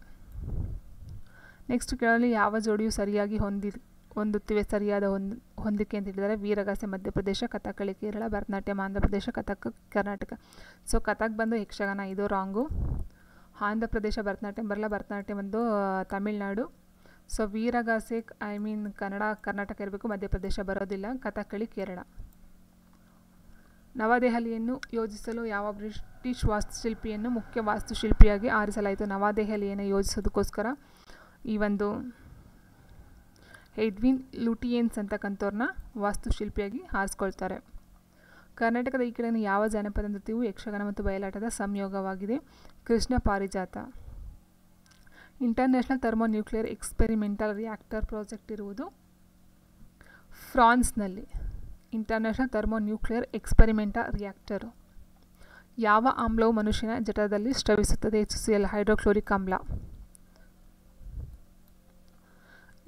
ನೆಕ್ಸ್ಟ್ ಕೇಳಲು ಯಾವ ಜೋಡಿಯು ಸರಿಯಾಗಿ ಹೊಂದಿ ಹೊಂದುತ್ತಿವೆ ಸರಿಯಾದ ಹೊಂದ್ ಹೊಂದಿಕೆ ಅಂತ ಹೇಳಿದರೆ ವೀರಗಾಸೆ ಮಧ್ಯಪ್ರದೇಶ ಕಥಕ್ಕಳಿ ಕೇರಳ ಭರತನಾಟ್ಯಂ ಆಂಧ್ರ ಪ್ರದೇಶ ಕಥಕ್ ಕರ್ನಾಟಕ ಸೊ ಕಥಕ್ ಬಂದು ಯಕ್ಷಗಾನ ಇದು ರಾಂಗು ಆಂಧ್ರ ಪ್ರದೇಶ ಭರತನಾಟ್ಯಂ ಬರಲ್ಲ ಭರತನಾಟ್ಯಂ ಒಂದು ತಮಿಳ್ನಾಡು ಸೊ ವೀರಗಾಸೆಕ್ ಐ ಮೀನ್ ಕನ್ನಡ ಕರ್ನಾಟಕ ಇರಬೇಕು ಮಧ್ಯಪ್ರದೇಶ ಬರೋದಿಲ್ಲ ಕಥಕ್ಕಳಿ ಕೇರಳ ನವದೆಹಲಿಯನ್ನು ಯೋಜಿಸಲು ಯಾವ ಬ್ರಿಟಿಷ್ ವಾಸ್ತುಶಿಲ್ಪಿಯನ್ನು ಮುಖ್ಯ ವಾಸ್ತುಶಿಲ್ಪಿಯಾಗಿ ಆರಿಸಲಾಯಿತು ನವದೆಹಲಿಯನ್ನು ಯೋಜಿಸೋದಕ್ಕೋಸ್ಕರ ಈ ಒಂದು ಎಡ್ವಿನ್ ಲುಟಿಯನ್ಸ್ ಅಂತಕ್ಕಂಥವ್ರನ್ನ ವಾಸ್ತುಶಿಲ್ಪಿಯಾಗಿ ಆರಿಸ್ಕೊಳ್ತಾರೆ ಕರ್ನಾಟಕದ ಈ ಕಡೆಯನ್ನು ಯಾವ ಜಾನಪದ ನೃತ್ಯವು ಯಕ್ಷಗಾನ ಮತ್ತು ಬಯಲಾಟದ ಸಂಯೋಗವಾಗಿದೆ Krishna Parijata international nuclear experimental reactor project ಇರುವುದು ಫ್ರಾನ್ಸ್ನಲ್ಲಿ ಇಂಟರ್ನ್ಯಾಷನಲ್ ನ್ಯೂಕ್ಲಿಯರ್ ಎಕ್ಸ್ಪೆರಿಮೆಂಟ ರಿಯಾಕ್ಟರ್ ಯಾವ ಆಮ್ಲವು ಮನುಷ್ಯನ ಜಠರದಲ್ಲಿ ಸ್ರವಿಸುತ್ತದೆ ಎಚ್ ಸಿ ಎಲ್ ಹೈಡ್ರೋಕ್ಲೋರಿಕ್ ಆಮ್ಲ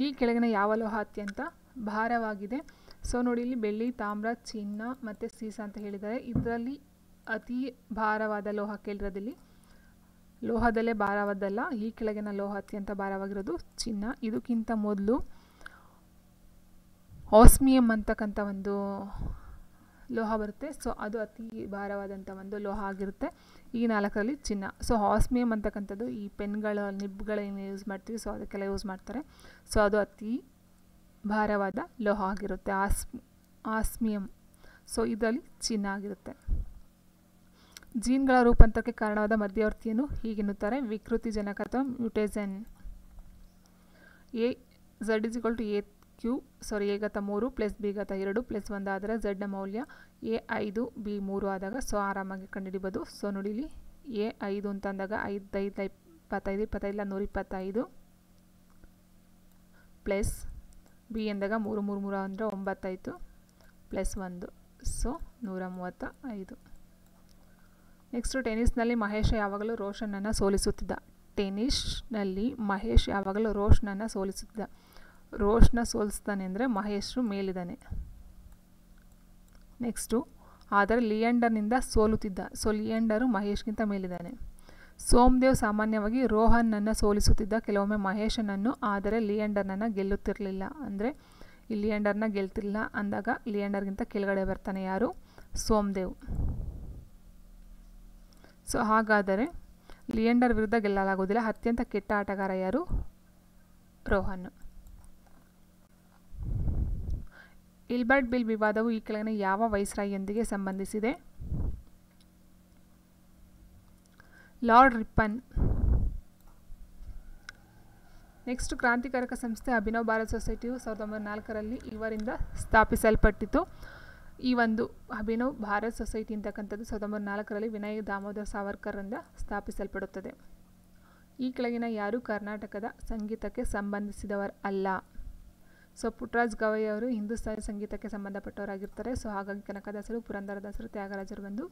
ಈ ಕೆಳಗಿನ ಯಾವ ಲೋಹ ಅತ್ಯಂತ ಭಾರವಾಗಿದೆ ಸೊ ನೋಡಿ ಇಲ್ಲಿ ಬೆಳ್ಳಿ ತಾಮ್ರ ಚಿನ್ನ ಮತ್ತು ಸೀಸ ಅಂತ ಹೇಳಿದ್ದಾರೆ ಇದರಲ್ಲಿ ಅತಿ ಭಾರವಾದ ಲೋಹ ಕೇಳಿರೋದಿಲ್ಲಿ ಲೋಹದಲ್ಲೇ ಭಾರವಾದಲ್ಲ ಈ ಕೆಳಗಿನ ಲೋಹ ಅತ್ಯಂತ ಭಾರವಾಗಿರೋದು ಚಿನ್ನ ಇದಕ್ಕಿಂತ ಮೊದಲು ಆಸ್ಮಿಯಂ ಅಂತಕ್ಕಂಥ ಒಂದು ಲೋಹ ಬರುತ್ತೆ ಸೊ ಅದು ಅತಿ ಭಾರವಾದಂಥ ಒಂದು ಲೋಹ ಆಗಿರುತ್ತೆ ಈ ನಾಲ್ಕರಲ್ಲಿ ಚಿನ್ನ ಸೊ ಆಸ್ಮಿಯಂ ಅಂತಕ್ಕಂಥದ್ದು ಈ ಪೆನ್ಗಳ ನಿಬ್ಗಳೇನು ಯೂಸ್ ಮಾಡ್ತೀವಿ ಸೊ ಅದಕ್ಕೆಲ್ಲ ಯೂಸ್ ಮಾಡ್ತಾರೆ ಸೊ ಅದು ಅತಿ ಭಾರವಾದ ಲೋಹ ಆಗಿರುತ್ತೆ ಆಸ್ಮಿ ಆಸ್ಮಿಯಂ ಸೊ ಇದರಲ್ಲಿ ಚಿನ್ನ ಆಗಿರುತ್ತೆ ಜೀನ್ಗಳ ರೂಪಾಂತರಕ್ಕೆ ಕಾರಣವಾದ ಮಧ್ಯವರ್ತಿಯನ್ನು ಹೀಗೆನ್ನುತ್ತಾರೆ ವಿಕೃತಿ ಜನಕ ಅಥವಾ mutagen A Z is equal to A Q sorry A ಗತ ಮೂರು ಪ್ಲಸ್ ಬಿ ಗತ ಎರಡು ಪ್ಲಸ್ ಒಂದು ಆದರೆ ಝಡ್ನ ಮೌಲ್ಯ ಎ ಐದು ಬಿ ಮೂರು ಆದಾಗ ಸೊ ಆರಾಮಾಗಿ ಕಂಡುಹಿಡಿಬೋದು ಸೊ ನುಡಿಲಿ ಎ ಐದು ಅಂತ ಅಂದಾಗ ಐದೈದು ಇಪ್ಪತ್ತೈದು ಇಪ್ಪತ್ತೈದಿಲ್ಲ ನೂರ ಇಪ್ಪತ್ತೈದು ಪ್ಲಸ್ ಬಿ ಎಂದಾಗ ಮೂರು ಮೂರು ಮೂರು ಅಂದರೆ ಒಂಬತ್ತಾಯಿತು ಪ್ಲಸ್ ಒಂದು ಸೊ ನೂರ ಮೂವತ್ತ ಐದು ನೆಕ್ಸ್ಟು ಟೆನಿಸ್ನಲ್ಲಿ ಮಹೇಶ್ ಯಾವಾಗಲೂ ರೋಷನನ್ನು ಸೋಲಿಸುತ್ತಿದ್ದ ಟೆನಿಸ್ನಲ್ಲಿ ಮಹೇಶ್ ಯಾವಾಗಲೂ ರೋಷನನ್ನು ಸೋಲಿಸುತ್ತಿದ್ದ ರೋಷ್ನ ಸೋಲಿಸ್ತಾನೆ ಅಂದರೆ ಮಹೇಶು ಮೇಲಿದ್ದಾನೆ ನೆಕ್ಸ್ಟು ಆದರೆ ಲಿಯಂಡರ್ನಿಂದ ಸೋಲುತ್ತಿದ್ದ ಸೊ ಲಿಯಂಡರು ಮಹೇಶ್ಗಿಂತ ಮೇಲಿದ್ದಾನೆ ಸೋಮದೇವ್ ಸಾಮಾನ್ಯವಾಗಿ ರೋಹನ್ನನ್ನು ಸೋಲಿಸುತ್ತಿದ್ದ ಕೆಲವೊಮ್ಮೆ ಮಹೇಶನನ್ನು ಆದರೆ ಲಿಯಂಡರ್ನನ್ನು ಗೆಲ್ಲುತ್ತಿರಲಿಲ್ಲ ಅಂದರೆ ಲಿಯಂಡರ್ನ ಗೆಲ್ತಿಲ್ಲ ಅಂದಾಗ ಲಿಯಂಡರ್ಗಿಂತ ಕೆಳಗಡೆ ಬರ್ತಾನೆ ಯಾರು ಸೋಮದೇವ್ ಸೊ ಹಾಗಾದರೆ ಲಿಯೆಂಡರ್ ವಿರುದ್ಧ ಗೆಲ್ಲಲಾಗುವುದಿಲ್ಲ ಅತ್ಯಂತ ಕೆಟ್ಟ ಆಟಗಾರ ಯಾರು ರೋಹನ್ ಇಲ್ಬರ್ಟ್ ಬಿಲ್ ವಿವಾದವು ಈ ಕೆಳಗಿನ ಯಾವ ವೈಸ್ರಾಯಿಯೊಂದಿಗೆ ಸಂಬಂಧಿಸಿದೆ ಲಾರ್ಡ್ ರಿಪ್ಪನ್ ನೆಕ್ಸ್ಟ್ ಕ್ರಾಂತಿಕಾರಕ ಸಂಸ್ಥೆ ಅಭಿನವ್ ಭಾರತ್ ಸೊಸೈಟಿಯು ಸಾವಿರದ ಒಂಬೈನೂರ ನಾಲ್ಕರಲ್ಲಿ ಇವರಿಂದ ಸ್ಥಾಪಿಸಲ್ಪಟ್ಟಿತು ಈ ಒಂದು ಅಭಿನವ್ ಭಾರತ್ ಸೊಸೈಟಿ ಅಂತಕ್ಕಂಥದ್ದು ಸಾವಿರದ ಒಂಬೈನೂರ ನಾಲ್ಕರಲ್ಲಿ ವಿನಾಯಕ್ ದಾಮೋದರ್ ಸಾವರ್ಕರ್ರಿಂದ ಸ್ಥಾಪಿಸಲ್ಪಡುತ್ತದೆ ಈ ಕೆಳಗಿನ ಯಾರೂ ಕರ್ನಾಟಕದ ಸಂಗೀತಕ್ಕೆ ಸಂಬಂಧಿಸಿದವರು ಅಲ್ಲ ಸೊ ಪುಟ್ರಾಜ್ ಅವರು ಹಿಂದೂಸ್ತಾನಿ ಸಂಗೀತಕ್ಕೆ ಸಂಬಂಧಪಟ್ಟವರಾಗಿರ್ತಾರೆ ಸೊ ಹಾಗಾಗಿ ಕನಕದಾಸರು ಪುರಂದರದಾಸರು ತ್ಯಾಗರಾಜರು ಬಂದು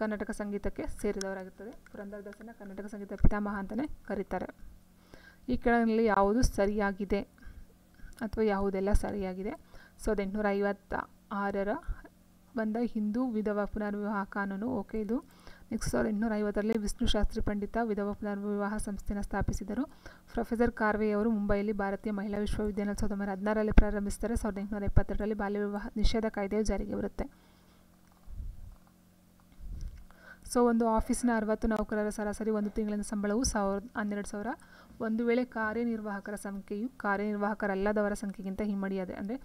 ಕರ್ನಾಟಕ ಸಂಗೀತಕ್ಕೆ ಸೇರಿದವರಾಗಿರ್ತಾರೆ ಪುರಂದರದಾಸನ ಕರ್ನಾಟಕ ಸಂಗೀತ ಪಿತಾಮಹ ಅಂತಲೇ ಕರೀತಾರೆ ಈ ಕೆಳಗಿನಲ್ಲಿ ಯಾವುದು ಸರಿಯಾಗಿದೆ ಅಥವಾ ಯಾವುದೆಲ್ಲ ಸರಿಯಾಗಿದೆ ಸಾವಿರದ ಎಂಟುನೂರ ಐವತ್ತ ಆರರ ಬಂದ ಹಿಂದೂ ವಿಧವಾ ಪುನರ್ವಿವಾಹ ಕಾನೂನು ಓಕೆ ಇದು ನೆಕ್ಸ್ಟ್ ಸಾವಿರದ ಎಂಟುನೂರ ಐವತ್ತರಲ್ಲಿ ವಿಷ್ಣು ಶಾಸ್ತ್ರಿ ಪಂಡಿತ ವಿಧವಾ ಪುನರ್ವಿವಾಹ ಸಂಸ್ಥೆಯನ್ನು ಸ್ಥಾಪಿಸಿದರು ಪ್ರೊಫೆಸರ್ ಕಾರ್ವೆಯವರು ಮುಂಬೈಯಲ್ಲಿ ಭಾರತೀಯ ಮಹಿಳಾ ವಿಶ್ವವಿದ್ಯಾಲಯ ಸಾವಿರದ ಒಂಬೈನೂರ ಹದಿನಾರರಲ್ಲಿ ಪ್ರಾರಂಭಿಸಿದರೆ ಸಾವಿರದ ಎಂಟುನೂರ ಎಪ್ಪತ್ತೆರಡರಲ್ಲಿ ಬಾಲ್ಯ ವಿವಾಹ ನಿಷೇಧ ಕಾಯ್ದೆಯು ಜಾರಿಗೆ ಬರುತ್ತೆ ಸೊ ಒಂದು ಆಫೀಸಿನ ಅರವತ್ತು ನೌಕರರ ಸರಾಸರಿ ಒಂದು ತಿಂಗಳಿನ ಸಂಬಳವು ಸಾವಿರದ ಹನ್ನೆರಡು ಸಾವಿರ ಒಂದು ವೇಳೆ ಕಾರ್ಯನಿರ್ವಾಹಕರ ಸಂಖ್ಯೆಯು ಕಾರ್ಯನಿರ್ವಾಹಕರಲ್ಲದವರ ಸಂಖ್ಯೆಗಿಂತ ಹಿಮ್ಮಡಿಯಾದೆ ಅಂದರೆ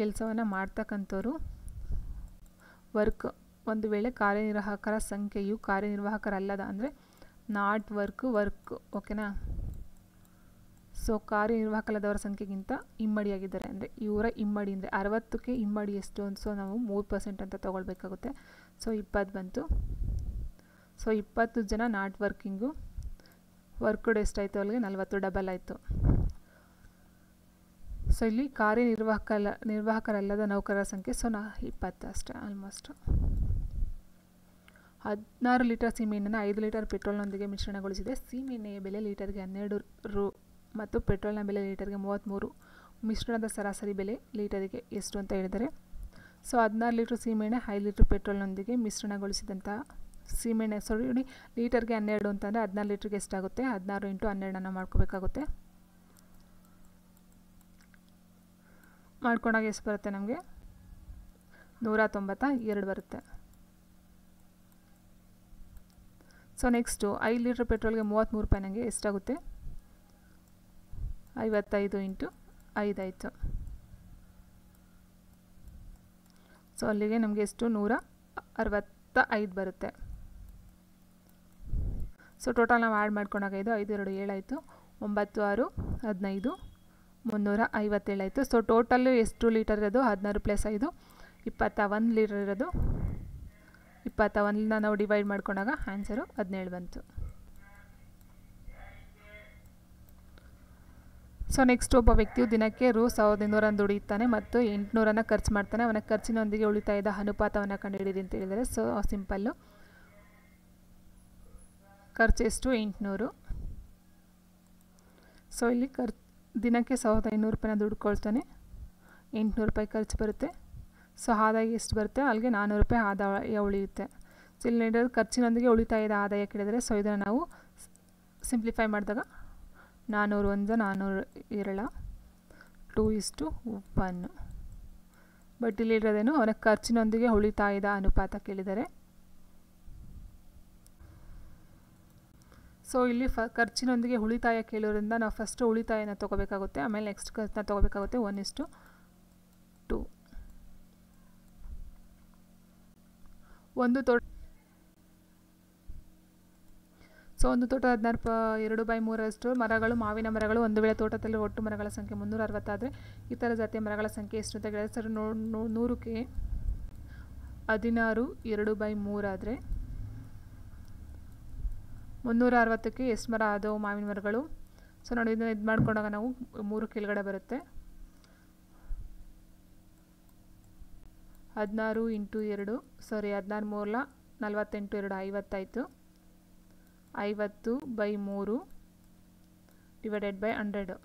ಕೆಲಸವನ್ನು ಮಾಡ್ತಕ್ಕಂಥವ್ರು ವರ್ಕ್ ಒಂದು ವೇಳೆ ಕಾರ್ಯನಿರ್ವಾಹಕರ ಸಂಖ್ಯೆಯು ಕಾರ್ಯನಿರ್ವಾಹಕರಲ್ಲದ ಅಂದರೆ ನಾಟ್ ವರ್ಕ್ ವರ್ಕ್ ಓಕೆನಾ ಸೊ ಕಾರ್ಯನಿರ್ವಾಹಕಲ್ಲದವರ ಸಂಖ್ಯೆಗಿಂತ ಇಮ್ಮಡಿಯಾಗಿದ್ದಾರೆ ಅಂದರೆ ಇವರ ಇಮ್ಮಡಿ ಅಂದರೆ ಅರವತ್ತಕ್ಕೆ ಇಮ್ಮಡಿ ಎಷ್ಟು ಸೊ ನಾವು ಮೂರು ಪರ್ಸೆಂಟ್ ಅಂತ ತೊಗೊಳ್ಬೇಕಾಗುತ್ತೆ ಸೊ ಇಪ್ಪತ್ತು ಬಂತು ಸೊ ಇಪ್ಪತ್ತು ಜನ ನಾಟ್ ವರ್ಕಿಂಗು ವರ್ಕ್ ಎಷ್ಟಾಯಿತು ಅಲ್ಲಿಗೆ ನಲವತ್ತು ಡಬಲ್ ಆಯಿತು ಸೊ ಇಲ್ಲಿ ಕಾರ್ಯನಿರ್ವಾಹಕಲ್ಲ ನಿರ್ವಾಹಕರಲ್ಲದ ನೌಕರರ ಸಂಖ್ಯೆ ಸೊ ನಾ ಇಪ್ಪತ್ತಷ್ಟೇ ಆಲ್ಮೋಸ್ಟ್ ಹದಿನಾರು ಲೀಟರ್ ಸೀಮೆಣ್ಣನ ಐದು ಲೀಟರ್ ಪೆಟ್ರೋಲ್ನೊಂದಿಗೆ ಮಿಶ್ರಣಗೊಳಿಸಿದೆ ಸೀಮೆಣ್ಣೆಯ ಬೆಲೆ ಲೀಟರ್ಗೆ ಹನ್ನೆರಡು ರು ಮತ್ತು ಪೆಟ್ರೋಲ್ನ ಬೆಲೆ ಲೀಟರ್ಗೆ ಮೂವತ್ತ್ಮೂರು ಮಿಶ್ರಣದ ಸರಾಸರಿ ಬೆಲೆ ಲೀಟರಿಗೆ ಎಷ್ಟು ಅಂತ ಹೇಳಿದರೆ ಸೊ ಹದಿನಾರು ಲೀಟ್ರ್ ಸೀಮೆಣ್ಣೆ ಐದು ಲೀಟ್ರ್ ಪೆಟ್ರೋಲ್ನೊಂದಿಗೆ ಮಿಶ್ರಣಗೊಳಿಸಿದಂಥ ಸೀಮೆಣ್ಣೆ ಸಾರಿ ಲೀಟರ್ಗೆ ಹನ್ನೆರಡು ಅಂತಂದರೆ ಹದಿನಾರು ಲೀಟ್ರಿಗೆ ಎಷ್ಟಾಗುತ್ತೆ ಹದಿನಾರು ಇಂಟು ಹನ್ನೆರಡನ್ನು ಮಾಡ್ಕೋಬೇಕಾಗುತ್ತೆ ಮಾಡ್ಕೊಂಡಾಗ ಎಷ್ಟು ಬರುತ್ತೆ ನಮಗೆ ನೂರ ತೊಂಬತ್ತ ಎರಡು ಬರುತ್ತೆ ಸೊ ನೆಕ್ಸ್ಟು ಐದು ಲೀಟ್ರ್ ಪೆಟ್ರೋಲ್ಗೆ ಮೂವತ್ತ್ಮೂರು ರೂಪಾಯಿ ನನಗೆ ಎಷ್ಟಾಗುತ್ತೆ ಐವತ್ತೈದು ಇಂಟು ಐದಾಯಿತು ಸೊ ಅಲ್ಲಿಗೆ ನಮಗೆ ಎಷ್ಟು ನೂರ ಅರವತ್ತ ಐದು ಬರುತ್ತೆ ಸೊ ಟೋಟಲ್ ನಾವು ಆ್ಯಡ್ ಮಾಡ್ಕೊಂಡಾಗ ಇದು ಐದು ಎರಡು ಏಳಾಯಿತು ಒಂಬತ್ತು ಆರು ಹದಿನೈದು ಮುನ್ನೂರ ಐವತ್ತೇಳಾಯಿತು ಸೊ ಟೋಟಲ್ಲು ಎಷ್ಟು ಲೀಟರ್ ಇರೋದು ಹದಿನಾರು ಪ್ಲಸ್ ಐದು ಇಪ್ಪತ್ತ ಒಂದು ಲೀಟರ್ ಇರೋದು ಇಪ್ಪತ್ತ ಒಂದನ್ನ ನಾವು ಡಿವೈಡ್ ಮಾಡ್ಕೊಂಡಾಗ ಆನ್ಸರು ಹದಿನೇಳು ಬಂತು ಸೊ ನೆಕ್ಸ್ಟ್ ಒಬ್ಬ ವ್ಯಕ್ತಿಯು ದಿನಕ್ಕೆ ರು ಸಾವಿರದ ಇನ್ನೂರನ್ನು ದುಡಿಯುತ್ತಾನೆ ಮತ್ತು ಎಂಟುನೂರನ್ನು ಖರ್ಚು ಮಾಡ್ತಾನೆ ಅವನ ಖರ್ಚಿನೊಂದಿಗೆ ಉಳಿತಾಯದ ಅನುಪಾತವನ್ನು ಹಿಡಿದಿ ಅಂತ ಹೇಳಿದರೆ ಸೊ ಸಿಂಪಲ್ಲು ಖರ್ಚು ಎಷ್ಟು ಎಂಟುನೂರು ಸೊ ಇಲ್ಲಿ ಖರ್ಚು ದಿನಕ್ಕೆ ಸಾವಿರದ ಐನೂರು ರೂಪಾಯಿನ ದುಡ್ಡು ಕೊಳ್ತಾನೆ ಎಂಟುನೂರು ರೂಪಾಯಿ ಖರ್ಚು ಬರುತ್ತೆ ಸೊ ಆದಾಯ ಎಷ್ಟು ಬರುತ್ತೆ ಅಲ್ಲಿಗೆ ನಾನ್ನೂರು ರೂಪಾಯಿ ಆದಾಯ ಉಳಿಯುತ್ತೆ ಸೊ ಇಲ್ಲಿ ಖರ್ಚಿನೊಂದಿಗೆ ಉಳಿತಾಯದ ಆದಾಯ ಕೇಳಿದರೆ ಸೊ ಇದನ್ನು ನಾವು ಸಿಂಪ್ಲಿಫೈ ಮಾಡಿದಾಗ ನಾನ್ನೂರು ಒಂದು ನಾನ್ನೂರು ಇರಲ್ಲ ಟೂ ಟು ಒನ್ ಬಟ್ ಇಲ್ಲಿ ಇರೋದೇನು ಅವನ ಖರ್ಚಿನೊಂದಿಗೆ ಉಳಿತಾಯದ ಅನುಪಾತ ಕೇಳಿದರೆ ಸೊ ಇಲ್ಲಿ ಫ ಖರ್ಚಿನೊಂದಿಗೆ ಉಳಿತಾಯ ಕೇಳೋದ್ರಿಂದ ನಾವು ಫಸ್ಟು ಉಳಿತಾಯನ ತೊಗೋಬೇಕಾಗುತ್ತೆ ಆಮೇಲೆ ನೆಕ್ಸ್ಟ್ ಖರ್ಚನ್ನ ತೊಗೋಬೇಕಾಗುತ್ತೆ ಒನ್ ಇಸ್ಟು ಟು ಒಂದು ತೋಟ ಸೊ ಒಂದು ತೋಟ ಹದಿನಾರು ಪ ಎರಡು ಬೈ ಮೂರರಷ್ಟು ಮರಗಳು ಮಾವಿನ ಮರಗಳು ಒಂದು ವೇಳೆ ತೋಟದಲ್ಲಿ ಒಟ್ಟು ಮರಗಳ ಸಂಖ್ಯೆ ಮುನ್ನೂರ ಅರವತ್ತಾದರೆ ಥರ ಜಾತಿಯ ಮರಗಳ ಸಂಖ್ಯೆ ಎಷ್ಟು ಅಂತ ಕೇಳಿದ್ರೆ ಸರ್ ನೋ ನೂರಕ್ಕೆ ಹದಿನಾರು ಎರಡು ಬೈ ಮೂರಾದರೆ ಮುನ್ನೂರ ಅರವತ್ತಕ್ಕೆ ಎಸ್ ಮರ ಆದವು ಮಾವಿನ ಮರಗಳು ಸೊ ನೋಡಿ ಇದನ್ನು ಇದು ಮಾಡ್ಕೊಂಡಾಗ ನಾವು ಮೂರು ಕೆಳಗಡೆ ಬರುತ್ತೆ ಹದಿನಾರು ಇಂಟು ಎರಡು ಸಾರಿ ಹದಿನಾರು ಮೂರಲ್ಲ ನಲವತ್ತೆಂಟು ಎರಡು ಐವತ್ತಾಯಿತು ಐವತ್ತು ಬೈ ಮೂರು ಡಿವೈಡೆಡ್ ಬೈ ಹಂಡ್ರೆಡು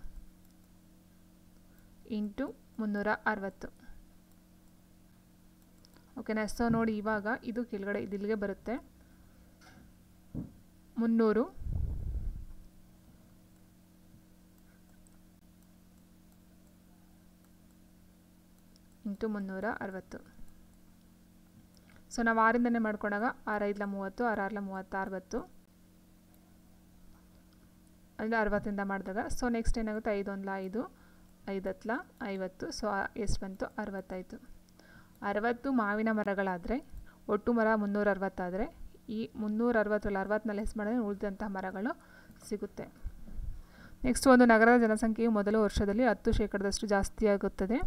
ಇಂಟು ಮುನ್ನೂರ ಅರವತ್ತು ಓಕೆ ಸೊ ನೋಡಿ ಇವಾಗ ಇದು ಕೆಳಗಡೆ ಇದಿಲ್ಲಿಗೆ ಬರುತ್ತೆ ಮುನ್ನೂರು ಇಂಟು ಮುನ್ನೂರ ಅರವತ್ತು ಸೊ ನಾವು ಆರಿಂದನೇ ಮಾಡ್ಕೊಂಡಾಗ ಆರೈದಲ ಮೂವತ್ತು ಆರಾರ್ಲ ಮೂವತ್ತು ಅರವತ್ತು ಅಂದರೆ ಅರವತ್ತಿಂದ ಮಾಡಿದಾಗ ಸೊ ನೆಕ್ಸ್ಟ್ ಏನಾಗುತ್ತೆ ಐದು ಐದೊಂದಲ ಐದು ಹತ್ತಲ ಐವತ್ತು ಸೊ ಎಷ್ಟು ಬಂತು ಅರವತ್ತಾಯಿತು ಅರವತ್ತು ಮಾವಿನ ಮರಗಳಾದರೆ ಒಟ್ಟು ಮರ ಮುನ್ನೂರ ಅರವತ್ತಾದರೆ ಈ ಮುನ್ನೂರ ಅರವತ್ತರಲ್ಲಿ ಅರವತ್ತ್ನಲ್ಲಿ ಹೆಸರು ಮಾಡಿದ್ರೆ ಉಳಿದಂತಹ ಮರಗಳು ಸಿಗುತ್ತೆ ನೆಕ್ಸ್ಟ್ ಒಂದು ನಗರದ ಜನಸಂಖ್ಯೆಯು ಮೊದಲ ವರ್ಷದಲ್ಲಿ ಹತ್ತು ಶೇಕಡದಷ್ಟು ಆಗುತ್ತದೆ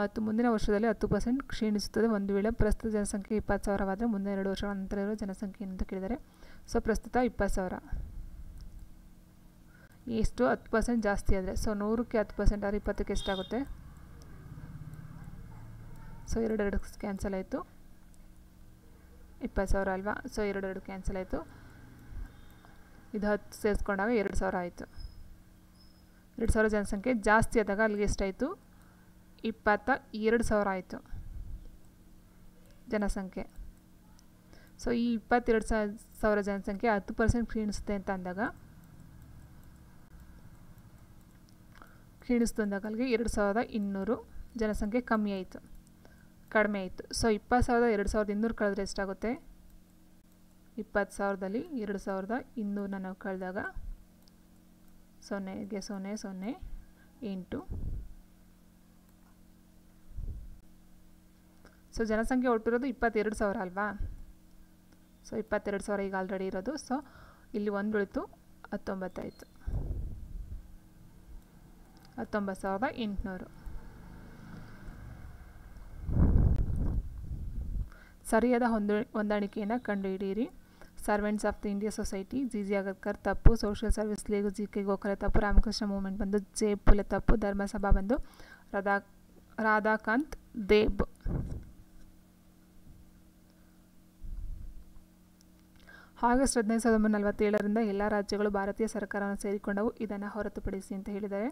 ಮತ್ತು ಮುಂದಿನ ವರ್ಷದಲ್ಲಿ ಹತ್ತು ಪರ್ಸೆಂಟ್ ಕ್ಷೀಣಿಸುತ್ತದೆ ಒಂದು ವೇಳೆ ಪ್ರಸ್ತುತ ಜನಸಂಖ್ಯೆ ಇಪ್ಪತ್ತು ಸಾವಿರವಾದರೆ ಮುಂದಿನ ಎರಡು ವರ್ಷಗಳ ನಂತರ ಇರೋ ಜನಸಂಖ್ಯೆ ಅಂತ ಕೇಳಿದರೆ ಸೊ ಪ್ರಸ್ತುತ ಇಪ್ಪತ್ತು ಸಾವಿರ ಎಷ್ಟು ಹತ್ತು ಪರ್ಸೆಂಟ್ ಜಾಸ್ತಿ ಆದರೆ ಸೊ ನೂರಕ್ಕೆ ಹತ್ತು ಪರ್ಸೆಂಟ್ ಆದರೆ ಇಪ್ಪತ್ತಕ್ಕೆ ಎಷ್ಟಾಗುತ್ತೆ ಸೊ ಎರಡೆರಡು ಕ್ಯಾನ್ಸಲ್ ಆಯಿತು ಇಪ್ಪತ್ತು ಸಾವಿರ ಅಲ್ವಾ ಸೊ ಎರಡು ಎರಡು ಕ್ಯಾನ್ಸಲ್ ಆಯಿತು ಇದು ಹತ್ತು ಸೇರಿಸ್ಕೊಂಡಾಗ ಎರಡು ಸಾವಿರ ಆಯಿತು ಎರಡು ಸಾವಿರ ಜನಸಂಖ್ಯೆ ಜಾಸ್ತಿ ಆದಾಗ ಅಲ್ಲಿಗೆ ಎಷ್ಟಾಯಿತು ಇಪ್ಪತ್ತ ಎರಡು ಸಾವಿರ ಆಯಿತು ಜನಸಂಖ್ಯೆ ಸೊ ಈ ಇಪ್ಪತ್ತೆರಡು ಸಾವಿರ ಜನಸಂಖ್ಯೆ ಹತ್ತು ಪರ್ಸೆಂಟ್ ಕ್ಷೀಣಿಸುತ್ತೆ ಅಂತ ಅಂದಾಗ ಕ್ಷೀಣಿಸ್ತು ಅಂದಾಗ ಅಲ್ಲಿಗೆ ಎರಡು ಸಾವಿರದ ಇನ್ನೂರು ಜನಸಂಖ್ಯೆ ಕಮ್ಮಿ ಆಯಿತು ಕಡಿಮೆ ಇತ್ತು ಸೊ ಇಪ್ಪತ್ತು ಸಾವಿರದ ಎರಡು ಸಾವಿರದ ಇನ್ನೂರು ಕಳೆದ್ರೆ ಎಷ್ಟಾಗುತ್ತೆ ಇಪ್ಪತ್ತು ಸಾವಿರದಲ್ಲಿ ಎರಡು ಸಾವಿರದ ಇನ್ನೂರನ್ನ ನಾವು ಕಳೆದಾಗ ಸೊನ್ನೆಗೆ ಸೊನ್ನೆ ಸೊನ್ನೆ ಎಂಟು ಸೊ ಜನಸಂಖ್ಯೆ ಒಟ್ಟಿರೋದು ಇಪ್ಪತ್ತೆರಡು ಸಾವಿರ ಅಲ್ವಾ ಸೊ ಇಪ್ಪತ್ತೆರಡು ಸಾವಿರ ಈಗ ಆಲ್ರೆಡಿ ಇರೋದು ಸೊ ಇಲ್ಲಿ ಒಂದು ಉಳಿತು ಹತ್ತೊಂಬತ್ತಾಯಿತು ಹತ್ತೊಂಬತ್ತು ಸಾವಿರದ ಎಂಟುನೂರು ಸರಿಯಾದ ಹೊಂದ ಹೊಂದಾಣಿಕೆಯನ್ನು ಕಂಡುಹಿಡಿಯಿರಿ servants of the India society G G Agarkar ತಪ್ಪು social service league G K Gokhale ತಪ್ಪು ರಾಮಕೃಷ್ಣ ಮೂವ್ಮೆಂಟ್ ಬಂದು ಜೆ ಪುಲೆ ತಪ್ಪು ಧರ್ಮಸಭಾ ಬಂದು ರಾಧಾ ರಾಧಾಕಾಂತ್ ದೇಬ್ ಆಗಸ್ಟ್ ಹದಿನೈದು ಸಾವಿರದ ಒಂಬೈನೂರ ನಲವತ್ತೇಳರಿಂದ ಎಲ್ಲ ರಾಜ್ಯಗಳು ಭಾರತೀಯ ಸರ್ಕಾರವನ್ನು ಸೇರಿಕೊಂಡವು ಇದನ್ನು ಹೊರತುಪಡಿಸಿ ಅಂತ ಹೇಳಿದ್ದಾರೆ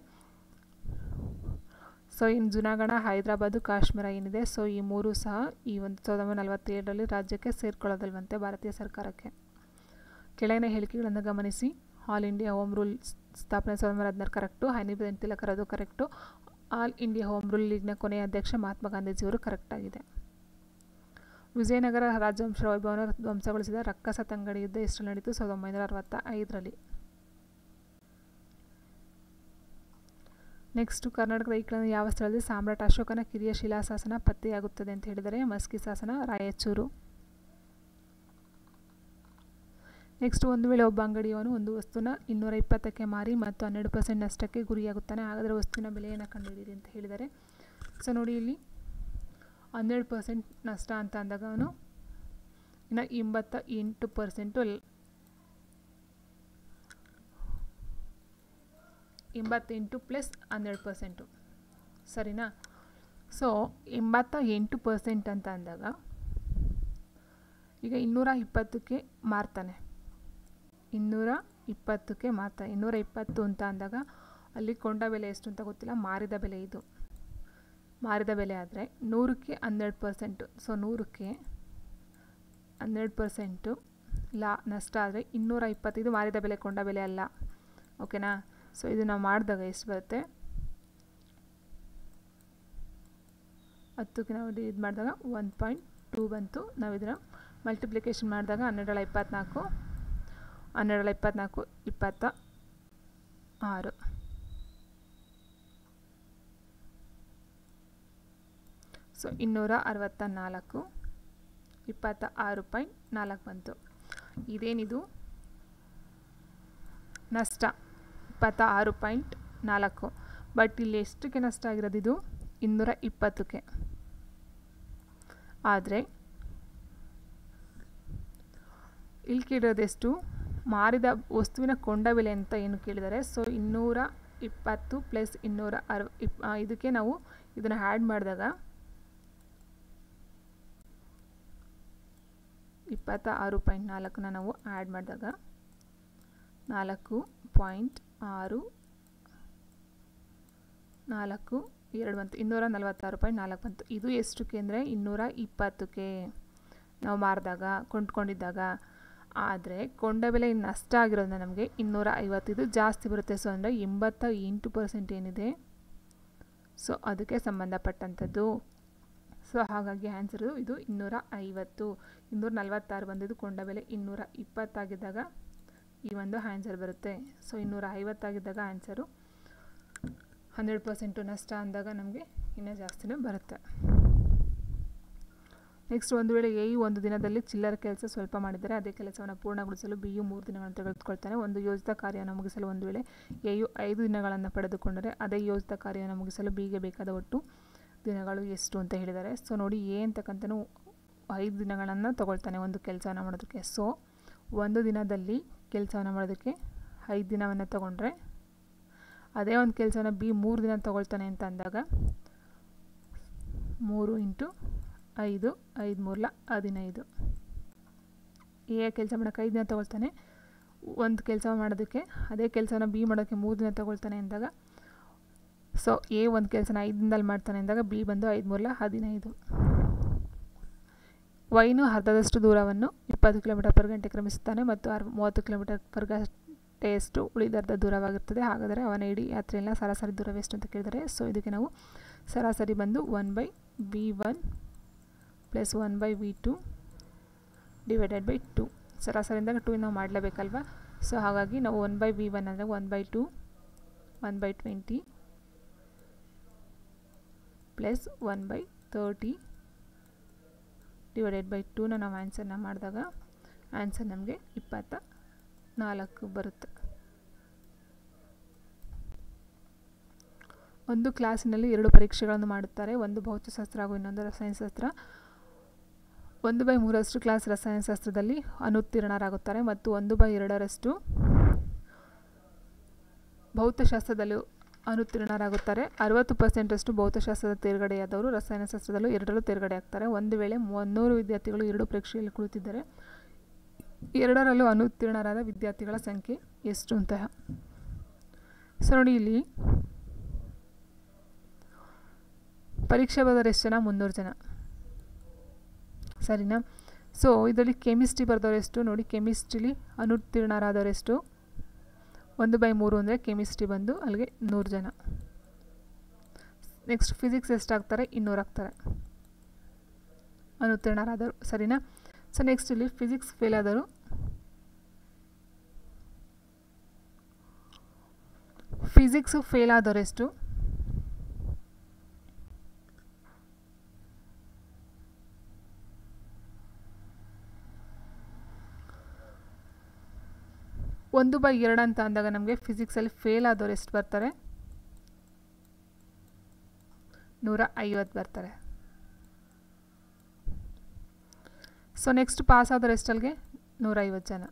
ಸೊ ಇನ್ನು ಜುನಾಗಣ ಹೈದರಾಬಾದು ಕಾಶ್ಮೀರ ಏನಿದೆ ಸೊ ಈ ಮೂರು ಸಹ ಈ ಒಂದು ಸಾವಿರದ ಒಂಬೈನೂರ ನಲವತ್ತೇಳರಲ್ಲಿ ರಾಜ್ಯಕ್ಕೆ ಸೇರಿಕೊಳ್ಳೋದಲ್ವಂತೆ ಭಾರತೀಯ ಸರ್ಕಾರಕ್ಕೆ ಕೆಳಗಿನ ಹೇಳಿಕೆಗಳನ್ನು ಗಮನಿಸಿ ಆಲ್ ಇಂಡಿಯಾ ಹೋಮ್ ರೂಲ್ ಸ್ಥಾಪನೆ ಸಾವಿರದ ಒಂಬೈನೂರ ಹದಿನಾರು ಕರೆಕ್ಟು ಹೈನಿಬೆನ್ ತಿಲಕರ್ ಅದು correct all India home rule ಲೀಗ್ನ ಕೊನೆಯ ಅಧ್ಯಕ್ಷ ಮಹಾತ್ಮ ಗಾಂಧೀಜಿಯವರು ಕರೆಕ್ಟಾಗಿದೆ ವಿಜಯನಗರ ರಾಜವಂಶ ವೈಭವನ ಧ್ವಂಸಗೊಳಿಸಿದ ರಕ್ಕಸ ತಂಗಡಿ ಯುದ್ಧ ಎಷ್ಟು ನಡೀತು ಸಾವಿರದ ಒಂಬೈನೂರ ಅರವತ್ತ ಐದರಲ್ಲಿ ನೆಕ್ಸ್ಟು ಕರ್ನಾಟಕದ ಈ ಯಾವ ಸ್ಥಳದಲ್ಲಿ ಸಾಮ್ರಾಟ್ ಅಶೋಕನ ಕಿರಿಯ ಶಿಲಾಶಾಸನ ಪತ್ತೆಯಾಗುತ್ತದೆ ಅಂತ ಹೇಳಿದರೆ ಮಸ್ಕಿ ಶಾಸನ ರಾಯಚೂರು ನೆಕ್ಸ್ಟ್ ಒಂದು ವೇಳೆ ಒಬ್ಬ ಅಂಗಡಿಯವನು ಒಂದು ವಸ್ತುನ ಇನ್ನೂರ ಇಪ್ಪತ್ತಕ್ಕೆ ಮಾರಿ ಮತ್ತು ಹನ್ನೆರಡು ಪರ್ಸೆಂಟ್ ನಷ್ಟಕ್ಕೆ ಗುರಿಯಾಗುತ್ತಾನೆ ಹಾಗಾದರೆ ವಸ್ತುವಿನ ಬೆಲೆಯನ್ನು ಕಂಡುಹಿಡಿಯಿರಿ ಅಂತ ಹೇಳಿದರೆ ಸೊ ನೋಡಿ ಇಲ್ಲಿ ಹನ್ನೆರಡು ಪರ್ಸೆಂಟ್ ನಷ್ಟ ಅಂತ ಅಂದಾಗ ಅವನು ಇನ್ನು ಎಂಬತ್ತ ಎಂಟು ಪರ್ಸೆಂಟು ಎಂಬತ್ತೆಂಟು ಪ್ಲಸ್ ಹನ್ನೆರಡು ಪರ್ಸೆಂಟು ಸರಿನಾ ಸೊ ಎಂಬತ್ತ ಎಂಟು ಪರ್ಸೆಂಟ್ ಅಂತ ಅಂದಾಗ ಈಗ ಇನ್ನೂರ ಇಪ್ಪತ್ತಕ್ಕೆ ಮಾರ್ತಾನೆ ಇನ್ನೂರ ಇಪ್ಪತ್ತಕ್ಕೆ ಮಾರ್ತಾನೆ ಇನ್ನೂರ ಇಪ್ಪತ್ತು ಅಂತ ಅಂದಾಗ ಅಲ್ಲಿ ಕೊಂಡ ಬೆಲೆ ಎಷ್ಟು ಅಂತ ಗೊತ್ತಿಲ್ಲ ಮಾರಿದ ಬೆಲೆ ಇದು ಮಾರಿದ ಬೆಲೆ ಆದರೆ ನೂರಕ್ಕೆ ಹನ್ನೆರಡು ಪರ್ಸೆಂಟು ಸೊ ನೂರಕ್ಕೆ ಹನ್ನೆರಡು ಪರ್ಸೆಂಟು ಲಾ ನಷ್ಟ ಆದರೆ ಇನ್ನೂರ ಇಪ್ಪತ್ತೈದು ಮಾರಿದ ಬೆಲೆ ಕೊಂಡ ಬೆಲೆ ಅಲ್ಲ ಓಕೆನಾ ಸೊ ಇದನ್ನು ಮಾಡಿದಾಗ ಎಷ್ಟು ಬರುತ್ತೆ ಹತ್ತಕ್ಕೆ ನಾವು ಇದು ಮಾಡಿದಾಗ ಒನ್ ಪಾಯಿಂಟ್ ಟೂ ಬಂತು ನಾವು ಇದನ್ನು ಮಲ್ಟಿಪ್ಲಿಕೇಶನ್ ಮಾಡಿದಾಗ ಹನ್ನೆರಡರ ಇಪ್ಪತ್ತ್ನಾಲ್ಕು ಹನ್ನೆರಡರ ಇಪ್ಪತ್ತ್ನಾಲ್ಕು ಇಪ್ಪತ್ತ ಆರು ಸೊ ಇನ್ನೂರ ಅರವತ್ತ ನಾಲ್ಕು ಇಪ್ಪತ್ತ ಆರು ಪಾಯಿಂಟ್ ನಾಲ್ಕು ಬಂತು ಇದೇನಿದು ನಷ್ಟ ಇಪ್ಪತ್ತ ಆರು ಪಾಯಿಂಟ್ ನಾಲ್ಕು ಬಟ್ ಇಲ್ಲಿ ಎಷ್ಟಕ್ಕೆ ನಷ್ಟ ಆಗಿರೋದು ಇದು ಇನ್ನೂರ ಇಪ್ಪತ್ತಕ್ಕೆ ಆದರೆ ಇಲ್ಲಿ ಕೇಳಿರೋದೆಷ್ಟು ಮಾರಿದ ವಸ್ತುವಿನ ಕೊಂಡ ಬೆಲೆ ಅಂತ ಏನು ಕೇಳಿದ್ದಾರೆ ಸೊ ಇನ್ನೂರ ಇಪ್ಪತ್ತು ಪ್ಲಸ್ ಇನ್ನೂರ ಅರವ ಇಪ್ ಇದಕ್ಕೆ ನಾವು ಇದನ್ನು ಆ್ಯಡ್ ಮಾಡಿದಾಗ ಇಪ್ಪತ್ತ ಆರು ಪಾಯಿಂಟ್ ನಾಲ್ಕನ್ನ ನಾವು ಆ್ಯಡ್ ಮಾಡಿದಾಗ ನಾಲ್ಕು ಪಾಯಿಂಟ್ ಆರು ನಾಲ್ಕು ಎರಡು ಬಂತು ಇನ್ನೂರ ನಲವತ್ತಾರು ರೂಪಾಯಿ ನಾಲ್ಕು ಬಂತು ಇದು ಎಷ್ಟಕ್ಕೆ ಅಂದರೆ ಇನ್ನೂರ ಇಪ್ಪತ್ತಕ್ಕೆ ನಾವು ಮಾರಿದಾಗ ಕೊಂಡ್ಕೊಂಡಿದ್ದಾಗ ಆದರೆ ಕೊಂಡ ಬೆಲೆ ನಷ್ಟ ಆಗಿರೋದ್ರಿಂದ ನಮಗೆ ಇನ್ನೂರ ಐವತ್ತಿದು ಜಾಸ್ತಿ ಬರುತ್ತೆ ಸೊ ಅಂದರೆ ಎಂಬತ್ತ ಎಂಟು ಪರ್ಸೆಂಟ್ ಏನಿದೆ ಸೊ ಅದಕ್ಕೆ ಸಂಬಂಧಪಟ್ಟಂಥದ್ದು ಸೊ ಹಾಗಾಗಿ ಆ್ಯನ್ಸರು ಇದು ಇನ್ನೂರ ಐವತ್ತು ಇನ್ನೂರ ನಲವತ್ತಾರು ಬಂದಿದ್ದು ಕೊಂಡ ಬೆಲೆ ಇನ್ನೂರ ಇಪ್ಪತ್ತಾಗಿದ್ದಾಗ ಈ ಒಂದು ಆನ್ಸರ್ ಬರುತ್ತೆ ಸೊ ಇನ್ನೂರ ಐವತ್ತಾಗಿದ್ದಾಗ ಆನ್ಸರು ಹಂಡ್ರೆಡ್ ಪರ್ಸೆಂಟು ನಷ್ಟ ಅಂದಾಗ ನಮಗೆ ಇನ್ನೂ ಜಾಸ್ತಿನೇ ಬರುತ್ತೆ ನೆಕ್ಸ್ಟ್ ಒಂದು ವೇಳೆ ಎ ಒಂದು ದಿನದಲ್ಲಿ ಚಿಲ್ಲರ ಕೆಲಸ ಸ್ವಲ್ಪ ಮಾಡಿದರೆ ಅದೇ ಕೆಲಸವನ್ನು ಪೂರ್ಣಗೊಳಿಸಲು ಬಿ ಯು ಮೂರು ದಿನಗಳನ್ನು ತೆಗೆದುಕೊಳ್ತಾನೆ ಒಂದು ಯೋಜಿತ ಕಾರ್ಯವನ್ನು ಮುಗಿಸಲು ಒಂದು ವೇಳೆ ಎ ಯು ಐದು ದಿನಗಳನ್ನು ಪಡೆದುಕೊಂಡರೆ ಅದೇ ಯೋಜಿತ ಕಾರ್ಯವನ್ನು ಮುಗಿಸಲು ಬಿಗೆ ಬೇಕಾದ ಒಟ್ಟು ದಿನಗಳು ಎಷ್ಟು ಅಂತ ಹೇಳಿದ್ದಾರೆ ಸೊ ನೋಡಿ ಎ ಅಂತಕ್ಕಂಥ ಐದು ದಿನಗಳನ್ನು ತಗೊಳ್ತಾನೆ ಒಂದು ಕೆಲಸವನ್ನು ಮಾಡೋದಕ್ಕೆ ಸೊ ಒಂದು ದಿನದಲ್ಲಿ ಕೆಲಸವನ್ನು ಮಾಡೋದಕ್ಕೆ ಐದು ದಿನವನ್ನು ತಗೊಂಡ್ರೆ ಅದೇ ಒಂದು ಕೆಲಸನ ಬಿ ಮೂರು ದಿನ ತೊಗೊಳ್ತಾನೆ ಅಂತ ಅಂದಾಗ ಮೂರು ಇಂಟು ಐದು ಐದು ಮೂರ್ಲ ಹದಿನೈದು ಎ ಕೆಲಸ ಮಾಡೋಕ್ಕೆ ಐದು ದಿನ ತೊಗೊಳ್ತಾನೆ ಒಂದು ಕೆಲಸ ಮಾಡೋದಕ್ಕೆ ಅದೇ ಕೆಲಸನ ಬಿ ಮಾಡೋಕ್ಕೆ ಮೂರು ದಿನ ತೊಗೊಳ್ತಾನೆ ಅಂದಾಗ ಸೊ ಎ ಒಂದು ಕೆಲಸನ ಐದು ದಿನದಲ್ಲಿ ಮಾಡ್ತಾನೆ ಅಂದಾಗ ಬಿ ಬಂದು ಐದು ಮೂರ್ಲ ಹದಿನೈದು ವೈನು ಅರ್ಧದಷ್ಟು ದೂರವನ್ನು ಇಪ್ಪತ್ತು ಕಿಲೋಮೀಟರ್ ಪರ್ ಗಂಟೆ ಕ್ರಮಿಸುತ್ತಾನೆ ಮತ್ತು ಅರ್ ಮೂವತ್ತು ಕಿಲೋಮೀಟರ್ ಪರ್ ಗಂಟೆಯಷ್ಟು ಉಳಿದರ್ಧ ದೂರವಾಗಿರ್ತದೆ ಹಾಗಾದರೆ ಅವನ ಇಡೀ ಯಾತ್ರೆಯನ್ನು ಸರಾಸರಿ ದೂರವೆಷ್ಟು ಅಂತ ಕೇಳಿದರೆ ಸೊ ಇದಕ್ಕೆ ನಾವು ಸರಾಸರಿ ಬಂದು one by B one plus one by V two divided by two ಸರಾಸರಿ ಟೂ ನಾವು ಮಾಡಲೇಬೇಕಲ್ವಾ ಸೊ ಹಾಗಾಗಿ ನಾವು ಒನ್ ಬೈ ವಿ ಒನ್ ಅಂದರೆ one by two one by twenty plus one by thirty divided by ಟೂನ ನಾವು ಆ್ಯನ್ಸರ್ನ ಮಾಡಿದಾಗ ಆನ್ಸರ್ ನಮಗೆ ಇಪ್ಪತ್ತ ನಾಲ್ಕು ಬರುತ್ತೆ ಒಂದು ಕ್ಲಾಸಿನಲ್ಲಿ ಎರಡು ಪರೀಕ್ಷೆಗಳನ್ನು ಮಾಡುತ್ತಾರೆ ಒಂದು ಭೌತಶಾಸ್ತ್ರ ಹಾಗೂ ಇನ್ನೊಂದು ರಸಾಯನಶಾಸ್ತ್ರ ಒಂದು ಬೈ ಮೂರರಷ್ಟು ಕ್ಲಾಸ್ ರಸಾಯನಶಾಸ್ತ್ರದಲ್ಲಿ ಅನುತ್ತೀರ್ಣರಾಗುತ್ತಾರೆ ಮತ್ತು ಒಂದು ಬೈ ಎರಡರಷ್ಟು ಭೌತಶಾಸ್ತ್ರದಲ್ಲಿ ಅನುತ್ತೀರ್ಣರಾಗುತ್ತಾರೆ ಅರವತ್ತು ಪರ್ಸೆಂಟಷ್ಟು ಭೌತಶಾಸ್ತ್ರದ ತೇರ್ಗಡೆಯಾದವರು ರಸಾಯನಶಾಸ್ತ್ರದಲ್ಲೂ ಎರಡರಲ್ಲೂ ತೇರ್ಗಡೆ ಆಗ್ತಾರೆ ಒಂದು ವೇಳೆ ಮುನ್ನೂರು ವಿದ್ಯಾರ್ಥಿಗಳು ಎರಡು ಪರೀಕ್ಷೆಯಲ್ಲಿ ಕುಳಿತಿದ್ದರೆ ಎರಡರಲ್ಲೂ ಅನುತ್ತೀರ್ಣರಾದ ವಿದ್ಯಾರ್ಥಿಗಳ ಸಂಖ್ಯೆ ಎಷ್ಟು ಅಂತ ಸೊ ನೋಡಿ ಇಲ್ಲಿ ಪರೀಕ್ಷೆ ಬರೆದವ್ರು ಎಷ್ಟು ಜನ ಮುನ್ನೂರು ಜನ ಸರಿನಾ ಸೊ ಇದರಲ್ಲಿ ಕೆಮಿಸ್ಟ್ರಿ ಬರೆದವರೆಷ್ಟು ನೋಡಿ ಕೆಮಿಸ್ಟ್ರಿಲಿ ಅನುತ್ತೀರ್ಣರಾದವರೆಷ್ಟು ಒಂದು ಬೈ ಮೂರು ಅಂದರೆ ಕೆಮಿಸ್ಟ್ರಿ ಬಂದು ಅಲ್ಲಿಗೆ ನೂರು ಜನ ನೆಕ್ಸ್ಟ್ ಫಿಸಿಕ್ಸ್ ಎಷ್ಟಾಗ್ತಾರೆ ಇನ್ನೂರು ಆಗ್ತಾರೆ ಅನುತ್ತೀರ್ಣರಾದರು ಸರಿನಾ ಸೊ ನೆಕ್ಸ್ಟ್ ಇಲ್ಲಿ ಫಿಸಿಕ್ಸ್ ಫೇಲ್ ಆದರು ಫಿಸಿಕ್ಸು ಫೇಲ್ ಆದವರೆಷ್ಟು ಒಂದು ಬೈ ಎರಡು ಅಂತ ಅಂದಾಗ ನಮಗೆ ಫಿಸಿಕ್ಸಲ್ಲಿ ಫೇಲ್ ಆದವರು ಎಷ್ಟು ಬರ್ತಾರೆ ನೂರ ಐವತ್ತು ಬರ್ತಾರೆ ಸೊ ನೆಕ್ಸ್ಟ್ ಪಾಸ್ ರೆಸ್ಟಲ್ಲಿಗೆ ಎಷ್ಟಲ್ಲಿಗೆ ನೂರೈವತ್ತು ಜನ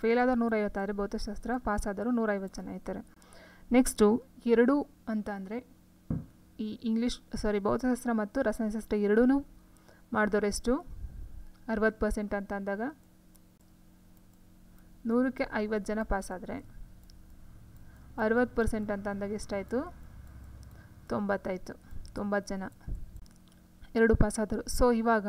ಫೇಲ್ ಆದರೆ ನೂರೈವತ್ತಾದರೆ ಭೌತಶಾಸ್ತ್ರ ಪಾಸ್ ಆದವರು ನೂರೈವತ್ತು ಜನ ಇರ್ತಾರೆ ನೆಕ್ಸ್ಟು ಎರಡು ಅಂತ ಅಂದರೆ ಈ ಇಂಗ್ಲೀಷ್ ಸಾರಿ ಭೌತಶಾಸ್ತ್ರ ಮತ್ತು ರಸಾಯನಶಾಸ್ತ್ರ ಎರಡೂ ಮಾಡಿದವರೆಷ್ಟು ಅರವತ್ತು ಪರ್ಸೆಂಟ್ ಅಂತ ಅಂದಾಗ ನೂರಕ್ಕೆ ಐವತ್ತು ಜನ ಪಾಸಾದರೆ ಅರವತ್ತು ಪರ್ಸೆಂಟ್ ಅಂತ ಅಂದಾಗ ಎಷ್ಟಾಯಿತು ತೊಂಬತ್ತಾಯಿತು ತೊಂಬತ್ತು ಜನ ಎರಡು ಪಾಸಾದರು ಸೊ ಇವಾಗ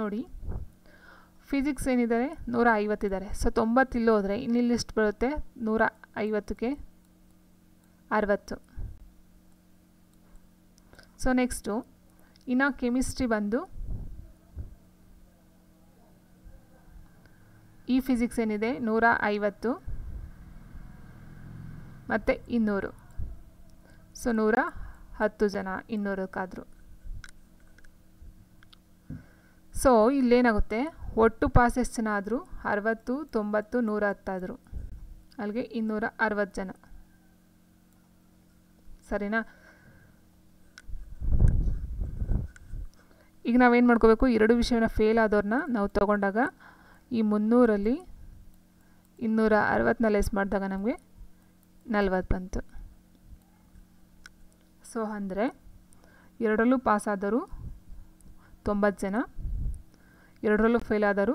ನೋಡಿ ಫಿಸಿಕ್ಸ್ ಏನಿದ್ದಾರೆ ನೂರ ಐವತ್ತಿದ್ದಾರೆ ಸೊ ತೊಂಬತ್ತು ಇಲ್ಲಿ ಇನ್ನಿ ಲಿಸ್ಟ್ ಬರುತ್ತೆ ನೂರ ಐವತ್ತಕ್ಕೆ ಅರವತ್ತು ಸೊ ನೆಕ್ಸ್ಟು ಇನ್ನು ಕೆಮಿಸ್ಟ್ರಿ ಬಂದು ಈ ಫಿಸಿಕ್ಸ್ ಏನಿದೆ ನೂರ ಐವತ್ತು ಮತ್ತು ಇನ್ನೂರು ಸೊ ನೂರ ಹತ್ತು ಜನ ಇನ್ನೂರಕ್ಕಾದರೂ ಸೊ ಇಲ್ಲೇನಾಗುತ್ತೆ ಒಟ್ಟು ಪಾಸ್ ಎಷ್ಟು ಜನ ಆದರೂ ಅರವತ್ತು ತೊಂಬತ್ತು ನೂರ ಹತ್ತಾದರು ಅಲ್ಲಿಗೆ ಇನ್ನೂರ ಅರವತ್ತು ಜನ ಸರಿನಾ ಈಗ ನಾವೇನು ಮಾಡ್ಕೋಬೇಕು ಎರಡು ವಿಷಯನ ಫೇಲ್ ಆದೋರನ್ನ ನಾವು ತಗೊಂಡಾಗ ಈ ಮುನ್ನೂರಲ್ಲಿ ಇನ್ನೂರ ಅರವತ್ತನಲ್ಲಿ ಎಸ್ ಮಾಡಿದಾಗ ನಮಗೆ ನಲ್ವತ್ತು ಬಂತು ಸೊ ಅಂದರೆ ಎರಡರಲ್ಲೂ ಪಾಸ್ ಆದರೂ ತೊಂಬತ್ತು ಜನ ಎರಡರಲ್ಲೂ ಫೇಲ್ ಆದರು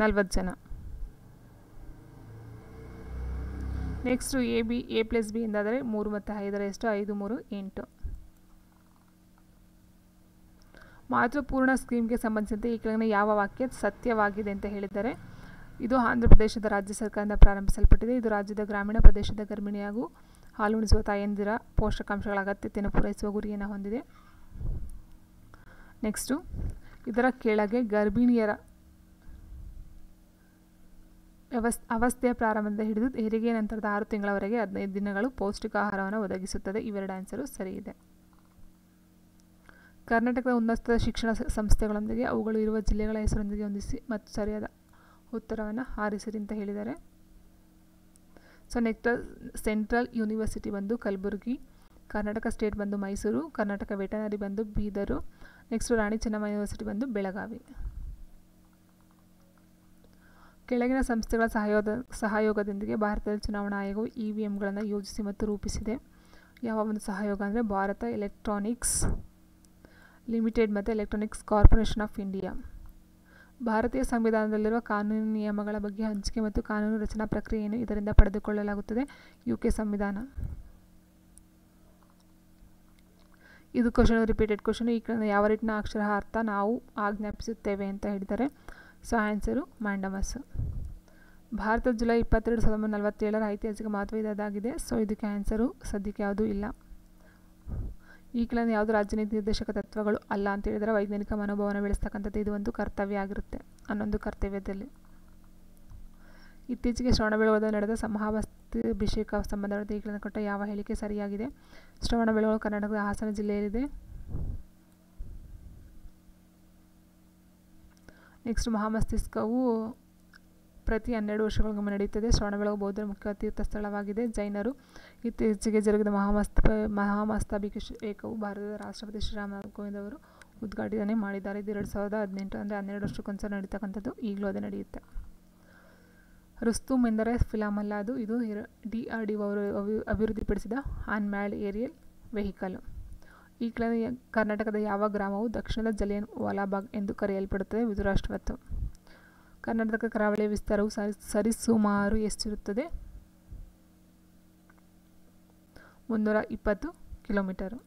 ನಲ್ವತ್ತು ಜನ next A B A plus B ಎಂದಾದರೆ ಮೂರು ಮತ್ತು ಐದರ ಎಷ್ಟು ಐದು ಮೂರು ಎಂಟು ಪೂರ್ಣ ಸ್ಕೀಮ್ಗೆ ಸಂಬಂಧಿಸಿದಂತೆ ಈ ಕೆಳಗಿನ ಯಾವ ವಾಕ್ಯ ಸತ್ಯವಾಗಿದೆ ಅಂತ ಹೇಳಿದ್ದಾರೆ ಇದು ಆಂಧ್ರ ಪ್ರದೇಶದ ರಾಜ್ಯ ಸರ್ಕಾರದಿಂದ ಪ್ರಾರಂಭಿಸಲ್ಪಟ್ಟಿದೆ ಇದು ರಾಜ್ಯದ ಗ್ರಾಮೀಣ ಪ್ರದೇಶದ ಗರ್ಭಿಣಿ ಹಾಗೂ ಹಾಲುಣಿಸುವ ತಾಯಂದಿರ ಪೋಷಕಾಂಶಗಳ ಅಗತ್ಯತೆಯನ್ನು ಪೂರೈಸುವ ಗುರಿಯನ್ನು ಹೊಂದಿದೆ ನೆಕ್ಸ್ಟು ಇದರ ಕೆಳಗೆ ಗರ್ಭಿಣಿಯರ ವ್ಯವಸ್ ಅವಸ್ಥೆಯ ಪ್ರಾರಂಭದಿಂದ ಹಿಡಿದು ಹೆರಿಗೆ ನಂತರದ ಆರು ತಿಂಗಳವರೆಗೆ ಹದಿನೈದು ದಿನಗಳು ಪೌಷ್ಟಿಕ ಆಹಾರವನ್ನು ಒದಗಿಸುತ್ತದೆ ಇವೆರಡು ಆನ್ಸರು ಸರಿ ಇದೆ ಕರ್ನಾಟಕದ ಉನ್ನತ ಶಿಕ್ಷಣ ಸಂಸ್ಥೆಗಳೊಂದಿಗೆ ಅವುಗಳು ಇರುವ ಜಿಲ್ಲೆಗಳ ಹೆಸರೊಂದಿಗೆ ಹೊಂದಿಸಿ ಮತ್ತು ಸರಿಯಾದ ಉತ್ತರವನ್ನು ಹಾರಿಸಿರಿ ಅಂತ ಹೇಳಿದ್ದಾರೆ ಸೊ ನೆಕ್ಸ್ಟ್ ಸೆಂಟ್ರಲ್ ಯೂನಿವರ್ಸಿಟಿ ಬಂದು ಕಲಬುರಗಿ ಕರ್ನಾಟಕ ಸ್ಟೇಟ್ ಬಂದು ಮೈಸೂರು ಕರ್ನಾಟಕ ವೆಟನರಿ ಬಂದು ಬೀದರು ನೆಕ್ಸ್ಟ್ ರಾಣಿ ಚೆನ್ನಮ್ಮ ಯೂನಿವರ್ಸಿಟಿ ಬಂದು ಬೆಳಗಾವಿ ಕೆಳಗಿನ ಸಂಸ್ಥೆಗಳ ಸಹಯೋಗ ಸಹಯೋಗದೊಂದಿಗೆ ಭಾರತದ ಚುನಾವಣಾ ಆಯೋಗವು ಇ ವಿ ಎಮ್ಗಳನ್ನು ಯೋಜಿಸಿ ಮತ್ತು ರೂಪಿಸಿದೆ ಯಾವ ಒಂದು ಸಹಯೋಗ ಅಂದರೆ ಭಾರತ ಎಲೆಕ್ಟ್ರಾನಿಕ್ಸ್ ಲಿಮಿಟೆಡ್ ಮತ್ತು ಎಲೆಕ್ಟ್ರಾನಿಕ್ಸ್ ಕಾರ್ಪೊರೇಷನ್ ಆಫ್ ಇಂಡಿಯಾ ಭಾರತೀಯ ಸಂವಿಧಾನದಲ್ಲಿರುವ ಕಾನೂನು ನಿಯಮಗಳ ಬಗ್ಗೆ ಹಂಚಿಕೆ ಮತ್ತು ಕಾನೂನು ರಚನಾ ಪ್ರಕ್ರಿಯೆಯನ್ನು ಇದರಿಂದ ಪಡೆದುಕೊಳ್ಳಲಾಗುತ್ತದೆ ಯು ಕೆ ಸಂವಿಧಾನ ಇದು ಕ್ವಶನ್ ರಿಪೀಟೆಡ್ ಕ್ವಶನ್ ಈ ಕಡೆ ಯಾವ ರೀತಿಯ ಅಕ್ಷರ ಅರ್ಥ ನಾವು ಆಜ್ಞಾಪಿಸುತ್ತೇವೆ ಅಂತ ಹೇಳಿದರೆ so answer mandamus Bharat July ಇಪ್ಪತ್ತೆರಡು ಸಾವಿರದ ಒಂಬೈನೂರ ನಲವತ್ತೇಳರ ಐತಿಹಾಸಿಕ ಮಹತ್ವ ಇದಾಗಿದೆ ಸೊ ಇದಕ್ಕೆ ಆನ್ಸರು ಸದ್ಯಕ್ಕೆ ಯಾವುದೂ ಇಲ್ಲ ಈ ಕೆಳಗೆ ಯಾವುದು ರಾಜನೀತಿ ನಿರ್ದೇಶಕ ತತ್ವಗಳು ಅಲ್ಲ ಅಂತ ಹೇಳಿದರೆ ವೈಜ್ಞಾನಿಕ ಮನೋಭಾವನ ಬೆಳೆಸ್ತಕ್ಕಂಥದ್ದು ಇದು ಒಂದು ಕರ್ತವ್ಯ ಆಗಿರುತ್ತೆ ಅನ್ನೊಂದು ಕರ್ತವ್ಯದಲ್ಲಿ ಇತ್ತೀಚೆಗೆ ಶ್ರವಣಬೆಳಗೊಳದ ನಡೆದ ಸಮಹಾವ ಅಭಿಷೇಕ ಸಂಬಂಧವಾಗಿ ಈಗಿನ ಕೊಟ್ಟ ಯಾವ ಹೇಳಿಕೆ ಸರಿಯಾಗಿದೆ ಶ್ರವಣ ಬೆಳಗೊಳ ಕರ್ನಾಟಕದ ಹಾಸನ ಜಿಲ್ಲೆಯಲ್ಲಿದೆ ನೆಕ್ಸ್ಟ್ ಮಹಾಮಸ್ತಿಷ್ಕವು ಪ್ರತಿ ಹನ್ನೆರಡು ವರ್ಷಗಳಿಗೊಮ್ಮೆ ನಡೆಯುತ್ತದೆ ಶ್ರವಣ ಶ್ರವಣಬೆಳಗೊಳ ಬೌದ್ಧ ಮುಖ್ಯ ತೀರ್ಥ ಸ್ಥಳವಾಗಿದೆ ಜೈನರು ಇತ್ತೀಚೆಗೆ ಜರುಗಿದ ಮಹಾಮಸ್ತ ಮಹಾಮಸ್ತಾಭಿಷೇಕವು ಭಾರತದ ರಾಷ್ಟ್ರಪತಿ ಶ್ರೀರಾಮನಾಥ್ ಕೋವಿಂದ್ ಅವರು ಉದ್ಘಾಟನೆ ಮಾಡಿದ್ದಾರೆ ಇದು ಎರಡು ಸಾವಿರದ ಹದಿನೆಂಟು ಅಂದರೆ ಹನ್ನೆರಡು ವರ್ಷಕ್ಕೊಂದು ಸಲ ನಡೀತಕ್ಕಂಥದ್ದು ಈಗಲೂ ಅದೇ ನಡೆಯುತ್ತೆ ರುಸ್ತುಮ್ ಎಂದರೆ ಫಿಲಾಮ್ ಅಲ್ಲ ಅದು ಇದು ಡಿ ಆರ್ ಡಿ ಅವರು ಅಭಿವೃದ್ಧಿಪಡಿಸಿದ ಅಭಿವೃದ್ಧಿಪಡಿಸಿದ ಅನ್ಮ್ಯಾಲ್ಡ್ ಏರಿಯಲ್ ವೆಹಿಕಲ್ ಈ ಕೆಳಗೆ ಕರ್ನಾಟಕದ ಯಾವ ಗ್ರಾಮವು ದಕ್ಷಿಣದ ಜಲಿಯನ್ ವಾಲಾಬಾಗ್ ಎಂದು ಕರೆಯಲ್ಪಡುತ್ತದೆ ಇದು ಕರ್ನಾಟಕ ಕರಾವಳಿ ವಿಸ್ತಾರವು ಸರಿ ಸರಿಸುಮಾರು ಎಷ್ಟಿರುತ್ತದೆ ಮುನ್ನೂರ ಇಪ್ಪತ್ತು ಕಿಲೋಮೀಟರು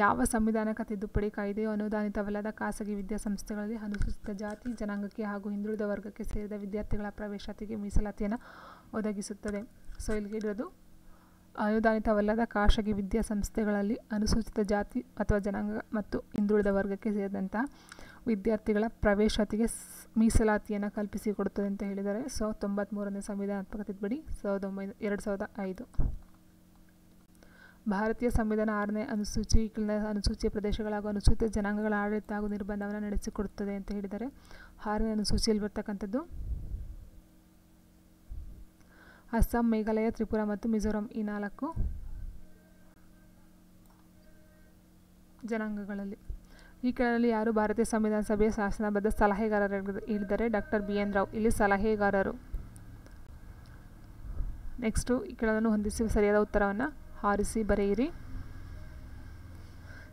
ಯಾವ ಸಂವಿಧಾನಕ ತಿದ್ದುಪಡಿ ಕಾಯ್ದೆಯು ಅನುದಾನಿತವಲ್ಲದ ಖಾಸಗಿ ವಿದ್ಯಾಸಂಸ್ಥೆಗಳಲ್ಲಿ ಅನುಸೂಚಿತ ಜಾತಿ ಜನಾಂಗಕ್ಕೆ ಹಾಗೂ ಹಿಂದುಳಿದ ವರ್ಗಕ್ಕೆ ಸೇರಿದ ವಿದ್ಯಾರ್ಥಿಗಳ ಪ್ರವೇಶಾತಿಗೆ ಮೀಸಲಾತಿಯನ್ನು ಒದಗಿಸುತ್ತದೆ ಸೊ ಇಲ್ಲಿ ಹೇಳಿರೋದು ಅನುದಾನಿತವಲ್ಲದ ಖಾಸಗಿ ವಿದ್ಯಾಸಂಸ್ಥೆಗಳಲ್ಲಿ ಅನುಸೂಚಿತ ಜಾತಿ ಅಥವಾ ಜನಾಂಗ ಮತ್ತು ಹಿಂದುಳಿದ ವರ್ಗಕ್ಕೆ ಸೇರಿದಂತಹ ವಿದ್ಯಾರ್ಥಿಗಳ ಪ್ರವೇಶಾತಿಗೆ ಮೀಸಲಾತಿಯನ್ನು ಕಲ್ಪಿಸಿಕೊಡುತ್ತದೆ ಅಂತ ಹೇಳಿದರೆ ಸೊ ತೊಂಬತ್ತ್ಮೂರನೇ ಸಂವಿಧಾನಾತ್ಮಕ ತಿದ್ದುಪಡಿ ಸಾವಿರದ ಒಂಬೈನೂರ ಎರಡು ಸಾವಿರದ ಐದು ಭಾರತೀಯ ಸಂವಿಧಾನ ಆರನೇ ಅನುಸೂಚಿ ಅನುಸೂಚಿಯ ಪ್ರದೇಶಗಳ ಹಾಗೂ ಅನುಸೂಚಿತ ಜನಾಂಗಗಳ ಆಡಳಿತ ಹಾಗೂ ನಿರ್ಬಂಧವನ್ನು ನಡೆಸಿಕೊಡುತ್ತದೆ ಅಂತ ಹೇಳಿದರೆ ಆರನೇ ಅನುಸೂಚಿಯಲ್ಲಿ ಬರ್ತಕ್ಕಂಥದ್ದು ಅಸ್ಸಾಂ ಮೇಘಾಲಯ ತ್ರಿಪುರ ಮತ್ತು ಮಿಜೋರಾಂ ಈ ನಾಲ್ಕು ಜನಾಂಗಗಳಲ್ಲಿ ಈ ಕೆಳಲ್ಲಿ ಯಾರು ಭಾರತೀಯ ಸಂವಿಧಾನ ಸಭೆಯ ಶಾಸನಬದ್ಧ ಸಲಹೆಗಾರರು ಹೇಳಿದ್ದಾರೆ ಡಾಕ್ಟರ್ ಬಿ ಎನ್ ರಾವ್ ಇಲ್ಲಿ ಸಲಹೆಗಾರರು ನೆಕ್ಸ್ಟು ಈ ಕೆಳನ್ನು ಹೊಂದಿಸಿ ಸರಿಯಾದ ಉತ್ತರವನ್ನು ಆರಿಸಿ ಬರೆಯಿರಿ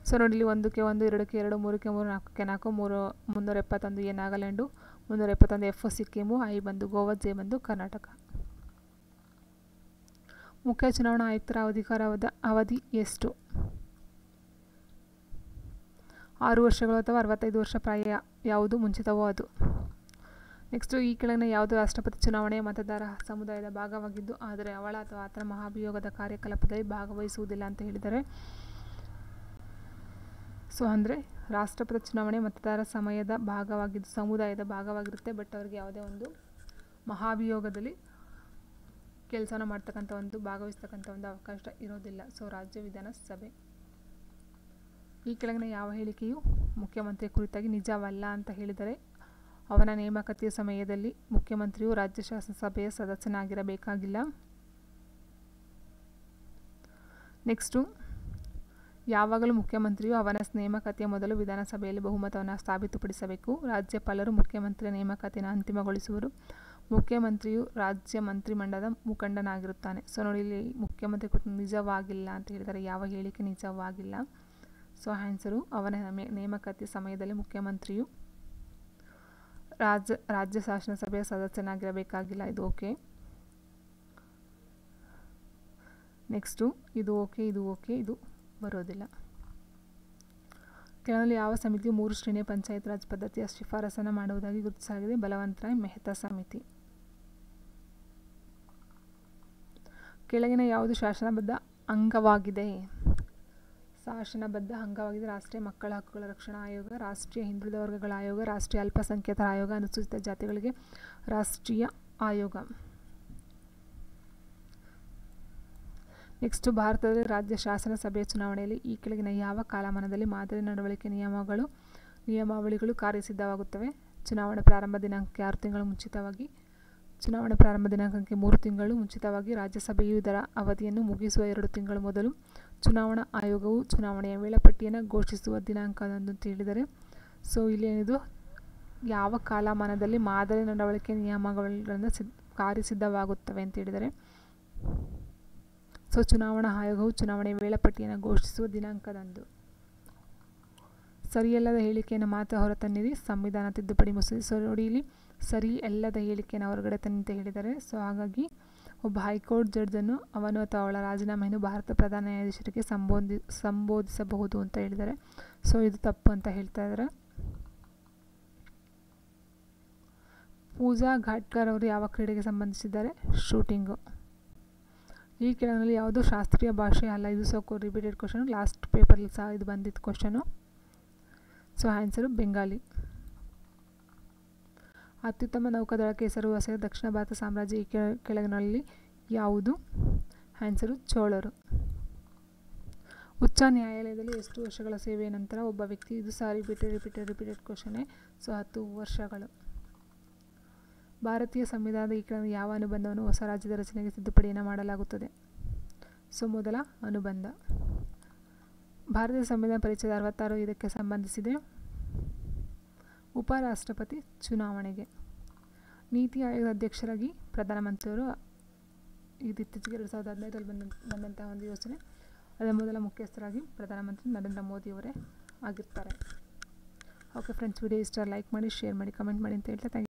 ಸೊ ನೋಡಿ ಇಲ್ಲಿ ಒಂದಕ್ಕೆ ಒಂದು ಎರಡಕ್ಕೆ ಎರಡು ಮೂರಕ್ಕೆ ಮೂರು ನಾಲ್ಕಕ್ಕೆ ನಾಲ್ಕು ಮೂರು ಮುನ್ನೂರ ಎಪ್ಪತ್ತೊಂದು ಎ ನಾಗಾಲ್ಯಾಂಡು ಮುನ್ನೂರ ಎಪ್ಪತ್ತೊಂದು ಎಫ್ ಸಿಕ್ಕಿಮು ಐ ಬಂದು ಗೋವಾ ಜೆ ಬಂದು ಕರ್ನಾಟಕ ಮುಖ್ಯ ಚುನಾವಣಾ ಆಯುಕ್ತರ ಅವಧಿಕಾರ ಅವಧಿ ಎಷ್ಟು ಆರು ವರ್ಷಗಳು ಅಥವಾ ಅರವತ್ತೈದು ವರ್ಷ ಪ್ರಾಯ ಯಾವುದು ಮುಂಚಿತವೋ ಅದು ನೆಕ್ಸ್ಟು ಈ ಕೆಳಗಿನ ಯಾವುದೇ ರಾಷ್ಟ್ರಪತಿ ಚುನಾವಣೆ ಮತದಾರ ಸಮುದಾಯದ ಭಾಗವಾಗಿದ್ದು ಆದರೆ ಅವಳ ಅಥವಾ ಆತನ ಮಹಾಭಿಯೋಗದ ಕಾರ್ಯಕಲಾಪದಲ್ಲಿ ಭಾಗವಹಿಸುವುದಿಲ್ಲ ಅಂತ ಹೇಳಿದರೆ ಸೊ ಅಂದರೆ ರಾಷ್ಟ್ರಪತಿ ಚುನಾವಣೆ ಮತದಾರ ಸಮಯದ ಭಾಗವಾಗಿದ್ದು ಸಮುದಾಯದ ಭಾಗವಾಗಿರುತ್ತೆ ಬಟ್ ಅವರಿಗೆ ಯಾವುದೇ ಒಂದು ಮಹಾಭಿಯೋಗದಲ್ಲಿ ಕೆಲಸನ ಮಾಡ್ತಕ್ಕಂಥ ಒಂದು ಭಾಗವಹಿಸ್ತಕ್ಕಂಥ ಒಂದು ಅವಕಾಶ ಇರೋದಿಲ್ಲ ಸೊ ರಾಜ್ಯ ವಿಧಾನಸಭೆ ಈ ಕೆಳಗಿನ ಯಾವ ಹೇಳಿಕೆಯು ಮುಖ್ಯಮಂತ್ರಿ ಕುರಿತಾಗಿ ನಿಜವಲ್ಲ ಅಂತ ಹೇಳಿದರೆ ಅವನ ನೇಮಕತಿಯ ಸಮಯದಲ್ಲಿ ಮುಖ್ಯಮಂತ್ರಿಯು ರಾಜ್ಯ ಶಾಸನಸಭೆಯ ಸದಸ್ಯನಾಗಿರಬೇಕಾಗಿಲ್ಲ ನೆಕ್ಸ್ಟು ಯಾವಾಗಲೂ ಮುಖ್ಯಮಂತ್ರಿಯು ಅವನ ನೇಮಕತಿಯ ಮೊದಲು ವಿಧಾನಸಭೆಯಲ್ಲಿ ಬಹುಮತವನ್ನು ಸ್ಥಾಬೀತುಪಡಿಸಬೇಕು ರಾಜ್ಯಪಾಲರು ಮುಖ್ಯಮಂತ್ರಿಯ ನೇಮಕಾತಿಯನ್ನು ಅಂತಿಮಗೊಳಿಸುವರು ಮುಖ್ಯಮಂತ್ರಿಯು ರಾಜ್ಯ ಮಂತ್ರಿಮಂಡಲದ ಮುಖಂಡನಾಗಿರುತ್ತಾನೆ ಸೊ ನೋಡಿ ಇಲ್ಲಿ ಮುಖ್ಯಮಂತ್ರಿ ಕುರಿತು ನಿಜವಾಗಿಲ್ಲ ಅಂತ ಹೇಳಿದರೆ ಯಾವ ಹೇಳಿಕೆ ನಿಜವಾಗಿಲ್ಲ ಸೊ ಆನ್ಸರು ಅವನ ನೇಮಕಾತಿಯ ಸಮಯದಲ್ಲಿ ಮುಖ್ಯಮಂತ್ರಿಯು ರಾಜ್ಯ ರಾಜ್ಯ ಸಭೆಯ ಸದಸ್ಯನಾಗಿರಬೇಕಾಗಿಲ್ಲ ಇದು ಓಕೆ ನೆಕ್ಸ್ಟು ಇದು ಓಕೆ ಇದು ಓಕೆ ಇದು ಬರೋದಿಲ್ಲ ಕೆಲವು ಯಾವ ಸಮಿತಿಯು ಮೂರು ಶ್ರೇಣಿಯ ಪಂಚಾಯತ್ ರಾಜ್ ಪದ್ಧತಿಯ ಶಿಫಾರಸನ್ನು ಮಾಡುವುದಾಗಿ ಗುರುತಿಸಲಾಗಿದೆ ಬಲವಂತರಾಯ್ ಮೆಹ್ತಾ ಸಮಿತಿ ಕೆಳಗಿನ ಯಾವುದು ಶಾಸನಬದ್ಧ ಅಂಗವಾಗಿದೆ ಶಾಸನಬದ್ಧ ಅಂಗವಾಗಿದೆ ರಾಷ್ಟ್ರೀಯ ಮಕ್ಕಳ ಹಕ್ಕುಗಳ ರಕ್ಷಣಾ ಆಯೋಗ ರಾಷ್ಟ್ರೀಯ ಹಿಂದುಳಿದ ವರ್ಗಗಳ ಆಯೋಗ ರಾಷ್ಟ್ರೀಯ ಅಲ್ಪಸಂಖ್ಯಾತರ ಆಯೋಗ ಅನುಸೂಚಿತ ಜಾತಿಗಳಿಗೆ ರಾಷ್ಟ್ರೀಯ ಆಯೋಗ ನೆಕ್ಸ್ಟ್ ಭಾರತದಲ್ಲಿ ರಾಜ್ಯ ಶಾಸನ ಸಭೆಯ ಚುನಾವಣೆಯಲ್ಲಿ ಈ ಕೆಳಗಿನ ಯಾವ ಕಾಲಮಾನದಲ್ಲಿ ಮಾದರಿ ನಡವಳಿಕೆ ನಿಯಮಗಳು ನಿಯಮಾವಳಿಗಳು ಕಾರ್ಯಸಿದ್ಧವಾಗುತ್ತವೆ ಚುನಾವಣೆ ಪ್ರಾರಂಭ ದಿನಾಂಕಕ್ಕೆ ಆರು ತಿಂಗಳು ಮುಂಚಿತವಾಗಿ ಚುನಾವಣೆ ಪ್ರಾರಂಭ ದಿನಾಂಕಕ್ಕೆ ಮೂರು ತಿಂಗಳು ಮುಂಚಿತವಾಗಿ ರಾಜ್ಯಸಭೆಯು ಇದರ ಅವಧಿಯನ್ನು ಮುಗಿಸುವ ಎರಡು ತಿಂಗಳು ಮೊದಲು ಚುನಾವಣಾ ಆಯೋಗವು ಚುನಾವಣೆಯ ವೇಳಾಪಟ್ಟಿಯನ್ನು ಘೋಷಿಸುವ ದಿನಾಂಕದಂದು ತಿಳಿದರೆ ಹೇಳಿದರೆ ಸೊ ಇಲ್ಲಿ ಏನಿದು ಯಾವ ಕಾಲಮಾನದಲ್ಲಿ ಮಾದರಿ ನಡವಳಿಕೆ ನಿಯಮಗಳನ್ನು ಸಿದ್ಧ ಕಾರ್ಯಸಿದ್ಧವಾಗುತ್ತವೆ ಅಂತ ಹೇಳಿದರೆ ಸೊ ಚುನಾವಣಾ ಆಯೋಗವು ಚುನಾವಣೆಯ ವೇಳಾಪಟ್ಟಿಯನ್ನು ಘೋಷಿಸುವ ದಿನಾಂಕದಂದು ಸರಿಯಲ್ಲದ ಹೇಳಿಕೆಯನ್ನು ಮಾತ್ರ ಹೊರತನ್ನಿರಿ ಸಂವಿಧಾನ ತಿದ್ದುಪಡಿ ಮಸೂದೆ ಸೊ ನೋಡಿ ಇಲ್ಲಿ ಸರಿ ಅಲ್ಲದ ಹೇಳಿಕೆಯನ್ನು ಹೊರಗಡೆ ತನ್ನಂತೆ ಹೇಳಿದರೆ ಸೊ ಹಾಗಾಗಿ ಒಬ್ಬ ಹೈಕೋರ್ಟ್ ಜಡ್ಜನ್ನು ಅವನು ಅಥವಾ ಅವಳ ರಾಜೀನಾಮೆಯನ್ನು ಭಾರತ ಪ್ರಧಾನ ನ್ಯಾಯಾಧೀಶರಿಗೆ ಸಂಬೋಧಿ ಸಂಬೋಧಿಸಬಹುದು ಅಂತ ಹೇಳಿದ್ದಾರೆ ಸೊ ಇದು ತಪ್ಪು ಅಂತ ಹೇಳ್ತಾ ಇದ್ದಾರೆ ಪೂಜಾ ಘಾಟ್ಕರ್ ಅವರು ಯಾವ ಕ್ರೀಡೆಗೆ ಸಂಬಂಧಿಸಿದ್ದಾರೆ ಶೂಟಿಂಗು ಈ ಕೆಳಗಿನಲ್ಲಿ ಯಾವುದು ಶಾಸ್ತ್ರೀಯ ಭಾಷೆ ಅಲ್ಲ ಇದು ಸೊ ರಿಪೀಟೆಡ್ ಕ್ವಶನು ಲಾಸ್ಟ್ ಪೇಪರಲ್ಲಿ ಸಹ ಇದು ಬಂದಿತ್ತು ಕ್ವಶನು ಸೊ ಆನ್ಸರು ಬೆಂಗಾಲಿ ಅತ್ಯುತ್ತಮ ಕೆಸರು ಹೆಸರುವಾಸಿಯಾದ ದಕ್ಷಿಣ ಭಾರತ ಸಾಮ್ರಾಜ್ಯ ಈ ಕೆಳಗಿನಲ್ಲಿ ಯಾವುದು ಆನ್ಸರು ಚೋಳರು ಉಚ್ಚ ನ್ಯಾಯಾಲಯದಲ್ಲಿ ಎಷ್ಟು ವರ್ಷಗಳ ಸೇವೆಯ ನಂತರ ಒಬ್ಬ ವ್ಯಕ್ತಿ ಇದು ಸಾರಿ ರಿಪೀಟೆಡ್ ರಿಪೀಟೆಡ್ ರಿಪೀಟೆಡ್ ಕ್ವಶನೇ ಸೊ ಹತ್ತು ವರ್ಷಗಳು ಭಾರತೀಯ ಸಂವಿಧಾನದ ಈ ಕೆಳಗಿನ ಯಾವ ಅನುಬಂಧವನ್ನು ಹೊಸ ರಾಜ್ಯದ ರಚನೆಗೆ ತಿದ್ದುಪಡಿಯನ್ನು ಮಾಡಲಾಗುತ್ತದೆ ಸೊ ಮೊದಲ ಅನುಬಂಧ ಭಾರತೀಯ ಸಂವಿಧಾನ ಪರಿಚಯದ ಅರವತ್ತಾರು ಇದಕ್ಕೆ ಸಂಬಂಧಿಸಿದೆ ಉಪರಾಷ್ಟ್ರಪತಿ ಚುನಾವಣೆಗೆ ನೀತಿ ಆಯೋಗದ ಅಧ್ಯಕ್ಷರಾಗಿ ಪ್ರಧಾನಮಂತ್ರಿಯವರು ಇದು ಇತ್ತೀಚೆಗೆ ಎರಡು ಸಾವಿರದ ಹದಿನೈದರಲ್ಲಿ ಬಂದ ಬಂದಂಥ ಒಂದು ಯೋಜನೆ ಅದರ ಮೊದಲ ಮುಖ್ಯಸ್ಥರಾಗಿ ಪ್ರಧಾನಮಂತ್ರಿ ನರೇಂದ್ರ ಮೋದಿಯವರೇ ಆಗಿರ್ತಾರೆ ಓಕೆ ಫ್ರೆಂಡ್ಸ್ ವಿಡಿಯೋ ಇಷ್ಟ ಲೈಕ್ ಮಾಡಿ ಶೇರ್ ಮಾಡಿ ಕಮೆಂಟ್ ಮಾಡಿ ಅಂತ ಹೇಳ್ತಾ ಥ್ಯಾಂಕ್ ಯು